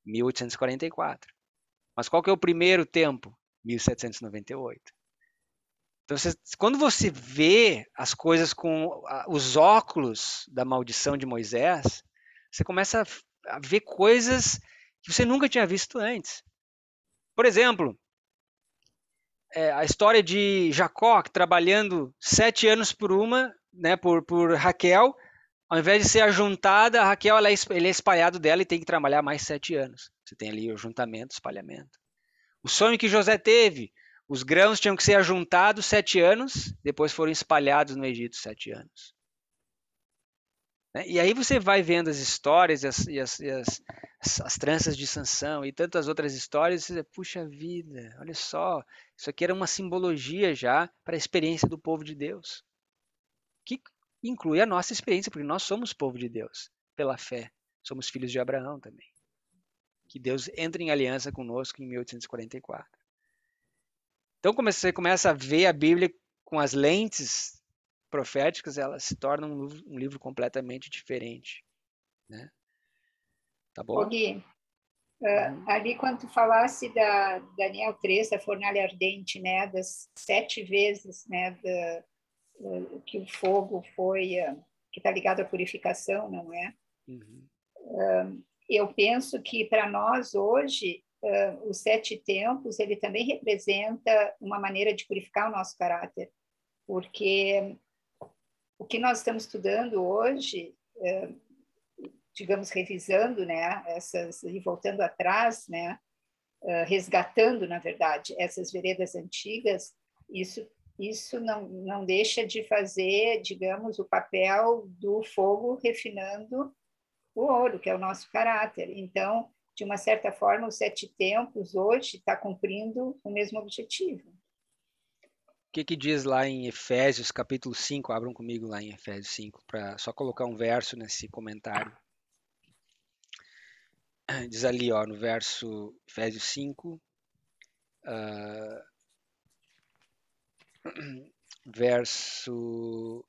1844. Mas qual que é o primeiro tempo? 1798. Então, você, quando você vê as coisas com os óculos da maldição de Moisés, você começa a ver coisas que você nunca tinha visto antes. Por exemplo, é, a história de Jacó trabalhando sete anos por uma, né, por, por Raquel, ao invés de ser ajuntada, a Raquel ela é, ele é espalhado dela e tem que trabalhar mais sete anos. Você tem ali o juntamento, espalhamento. O sonho que José teve, os grãos tinham que ser ajuntados sete anos, depois foram espalhados no Egito sete anos. Né? E aí você vai vendo as histórias e as, e as, e as, as tranças de Sansão e tantas outras histórias, você diz, puxa vida, olha só, isso aqui era uma simbologia já para a experiência do povo de Deus, que inclui a nossa experiência, porque nós somos povo de Deus, pela fé, somos filhos de Abraão também. Que Deus entra em aliança conosco em 1844. Então, você começa a ver a Bíblia com as lentes proféticas, ela se torna um, um livro completamente diferente. Né? Tá bom? Gui, uh, ali quando tu falasse da Daniel 3, da fornalha ardente, né, das sete vezes né, da, uh, que o fogo foi, uh, que está ligado à purificação, não é? Uhum. eu penso que para nós hoje Uh, os sete tempos ele também representa uma maneira de purificar o nosso caráter porque o que nós estamos estudando hoje, é, digamos, revisando, né, essas, e voltando atrás, né, é, resgatando, na verdade, essas veredas antigas, isso, isso não, não deixa de fazer, digamos, o papel do fogo refinando o ouro, que é o nosso caráter. Então, de uma certa forma, os sete tempos hoje está cumprindo o mesmo objetivo. O que, que diz lá em Efésios, capítulo 5? Abram comigo lá em Efésios 5, para só colocar um verso nesse comentário. Diz ali, ó, no verso Efésios 5, uh, ah, verso,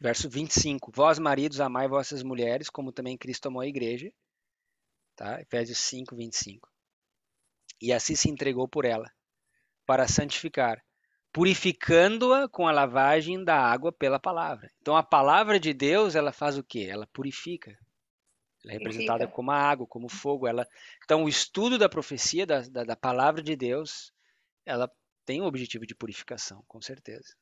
verso 25. Vós, maridos, amai vossas mulheres, como também Cristo amou a igreja. Tá? Efésios 5, 25. E assim se entregou por ela, para santificar purificando-a com a lavagem da água pela palavra. Então a palavra de Deus, ela faz o quê? Ela purifica. Ela é representada como a água, como fogo. Ela... Então o estudo da profecia, da, da, da palavra de Deus, ela tem o um objetivo de purificação, com certeza.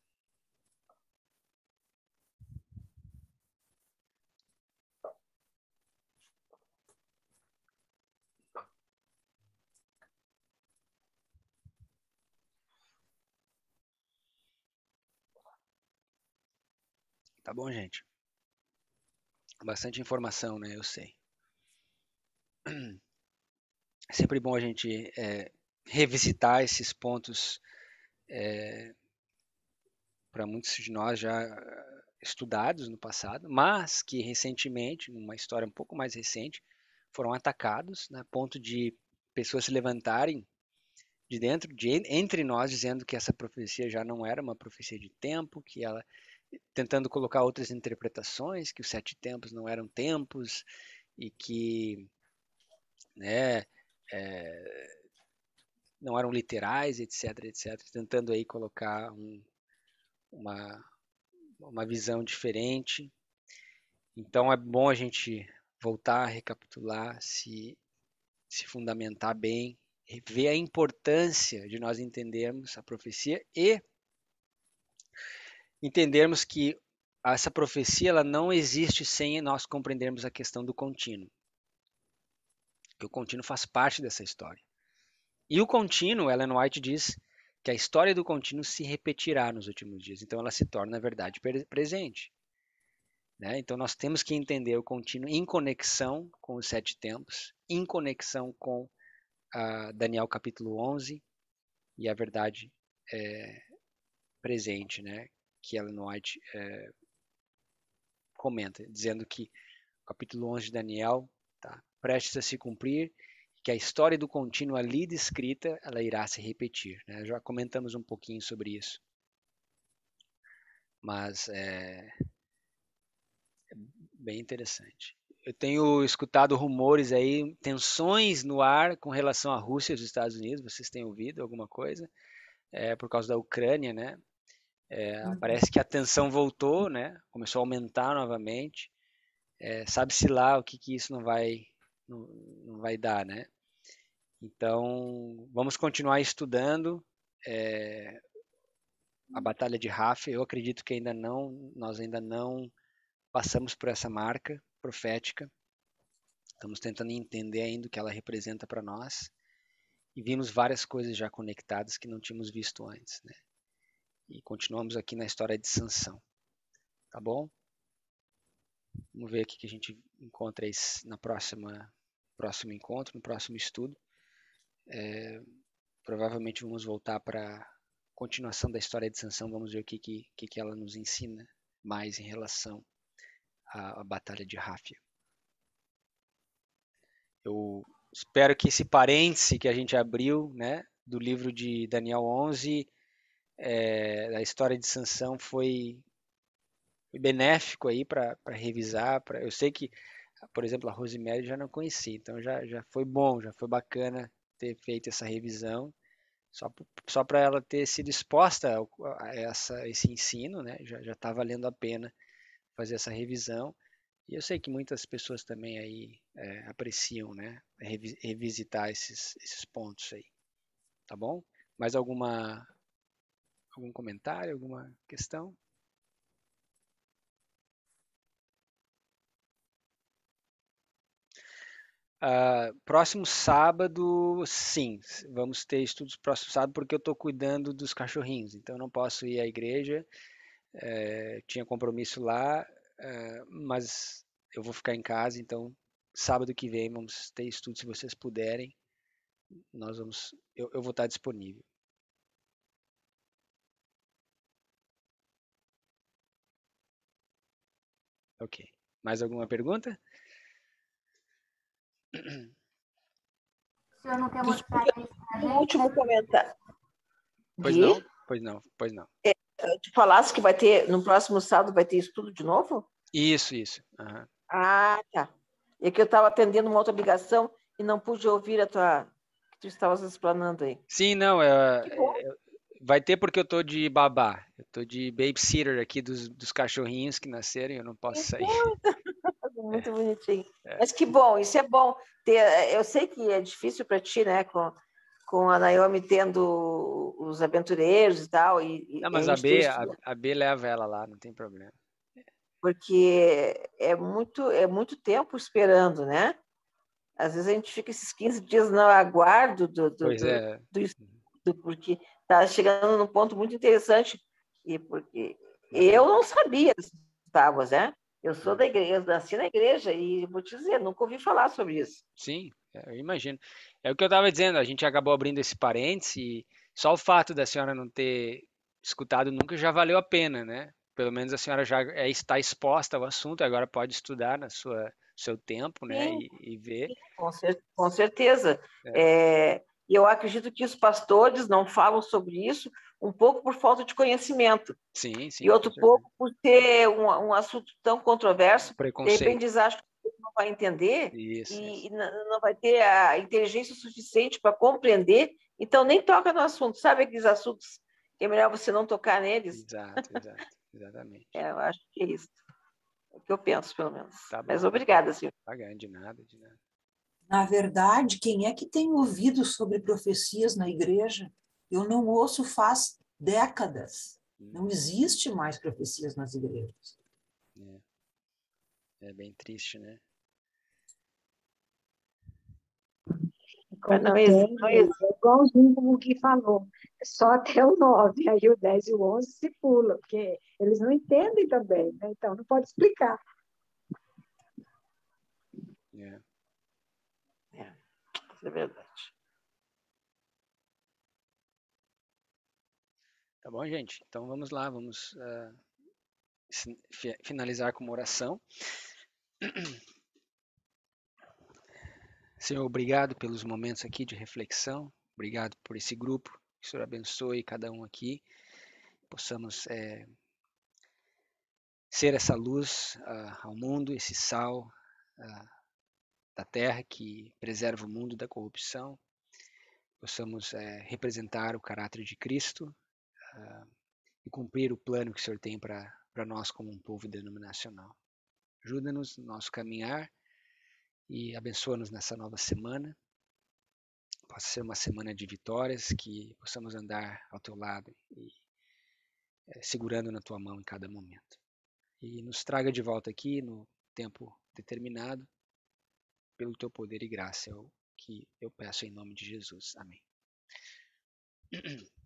Tá bom, gente? Bastante informação, né? Eu sei. É sempre bom a gente é, revisitar esses pontos. É, para muitos de nós já estudados no passado, mas que recentemente, numa história um pouco mais recente, foram atacados, né, a ponto de pessoas se levantarem de dentro de entre nós dizendo que essa profecia já não era uma profecia de tempo, que ela tentando colocar outras interpretações, que os sete tempos não eram tempos e que né, é, não eram literais, etc, etc, tentando aí colocar um, uma, uma visão diferente. Então é bom a gente voltar, recapitular, se, se fundamentar bem, ver a importância de nós entendermos a profecia e entendermos que essa profecia ela não existe sem nós compreendermos a questão do contínuo. Que o contínuo faz parte dessa história. E o contínuo, Ellen White diz que a história do contínuo se repetirá nos últimos dias, então ela se torna, na verdade, presente. Né? Então nós temos que entender o contínuo em conexão com os sete tempos, em conexão com uh, Daniel capítulo 11 e a verdade é, presente, né? que Ellen White é, comenta, dizendo que o capítulo 11 de Daniel está prestes a se cumprir, que a história do contínuo ali descrita, ela irá se repetir. Né? Já comentamos um pouquinho sobre isso. Mas é, é bem interessante. Eu tenho escutado rumores aí, tensões no ar com relação à Rússia e aos Estados Unidos. Vocês têm ouvido alguma coisa? É, por causa da Ucrânia, né? É, uhum. Parece que a tensão voltou, né? Começou a aumentar novamente. É, Sabe-se lá o que, que isso não vai, não, não, vai dar, né? Então, vamos continuar estudando é, a Batalha de Rafa. Eu acredito que ainda não, nós ainda não passamos por essa marca profética. Estamos tentando entender ainda o que ela representa para nós. E vimos várias coisas já conectadas que não tínhamos visto antes, né? E continuamos aqui na história de Sansão. Tá bom? Vamos ver o que a gente encontra na próxima próximo encontro, no próximo estudo. É, provavelmente vamos voltar para continuação da história de Sansão, vamos ver o que, que, que ela nos ensina mais em relação à, à Batalha de Ráfia. Eu espero que esse parêntese que a gente abriu né, do livro de Daniel 11 é, da história de sanção foi benéfico aí para revisar. Pra, eu sei que, por exemplo, a Rosemary já não conheci, então já, já foi bom, já foi bacana ter feito essa revisão, só, só para ela ter sido exposta a, essa, esse ensino, né? já está valendo a pena fazer essa revisão. E eu sei que muitas pessoas também aí é, apreciam, né? Revisitar esses, esses pontos aí. Tá bom? Mais alguma algum comentário, alguma questão? Uh, próximo sábado, sim, vamos ter estudos próximo sábado porque eu estou cuidando dos cachorrinhos, então não posso ir à igreja. Uh, tinha compromisso lá, uh, mas eu vou ficar em casa, então sábado que vem vamos ter estudos se vocês puderem. Nós vamos, eu, eu vou estar disponível. Ok. Mais alguma pergunta? O senhor não quer mostrar isso gente? Um último comentário. Pois não, pois não, pois não. É, tu falasse que vai ter, no próximo sábado vai ter estudo de novo? Isso, isso. Uhum. Ah, tá. É que eu estava atendendo uma outra ligação e não pude ouvir a tua que tu estavas explanando aí. Sim, não, é, vai ter porque eu tô de babá. Eu tô de babysitter aqui dos, dos cachorrinhos que nasceram e eu não posso sair. É. Muito bonitinho. É. Mas que bom, isso é bom. Ter, eu sei que é difícil para ti, né, com, com a Naomi tendo os aventureiros e tal. E, não, mas a B, a, a B leva ela lá, não tem problema. Porque é muito, é muito tempo esperando, né? Às vezes a gente fica esses 15 dias no aguardo do, do, do, é. do, do, uhum. porque está chegando num ponto muito interessante, e porque é. eu não sabia dessas tábuas, né? Eu sou da igreja, eu nasci na igreja e vou te dizer, nunca ouvi falar sobre isso. Sim, é, eu imagino. É o que eu estava dizendo, a gente acabou abrindo esse parênteses e só o fato da senhora não ter escutado nunca já valeu a pena, né? Pelo menos a senhora já é, está exposta ao assunto, agora pode estudar na sua seu tempo, né? e, e, ver. com, cer com, certeza. É. É, e eu acredito que os pastores não falam sobre isso, um pouco por falta de conhecimento. Sim, sim. E outro pouco por ter um, um assunto tão controverso. Preconceito. De acho que não vai entender isso, e, isso. e não vai ter a inteligência suficiente para compreender. Então, nem toca no assunto. Sabe aqueles assuntos que é melhor você não tocar neles? Exato, exato. Exatamente. é, eu acho que é isso. É o que eu penso, pelo menos. Tá Mas obrigada, Silvio. Tá de nada, de nada. Na verdade, quem é que tem ouvido sobre profecias na igreja? Eu não ouço faz décadas. Não existe mais profecias nas igrejas. É, é bem triste, né? Não existe, não é existe. Igualzinho como o que falou, é só até o 9, aí o 10 e o 11 se pula, porque eles não entendem também, né? então não pode explicar. É verdade. Tá bom, gente? Então vamos lá, vamos uh, finalizar com uma oração. Senhor, obrigado pelos momentos aqui de reflexão, obrigado por esse grupo, que o Senhor abençoe cada um aqui, possamos é, ser essa luz uh, ao mundo, esse sal uh, da terra que preserva o mundo da corrupção, possamos é, representar o caráter de Cristo uh, e cumprir o plano que o Senhor tem para nós como um povo denominacional. Ajuda-nos no nosso caminhar e abençoa-nos nessa nova semana. Possa ser uma semana de vitórias, que possamos andar ao teu lado e é, segurando na tua mão em cada momento. E nos traga de volta aqui no tempo determinado pelo teu poder e graça, é o que eu peço em nome de Jesus. Amém.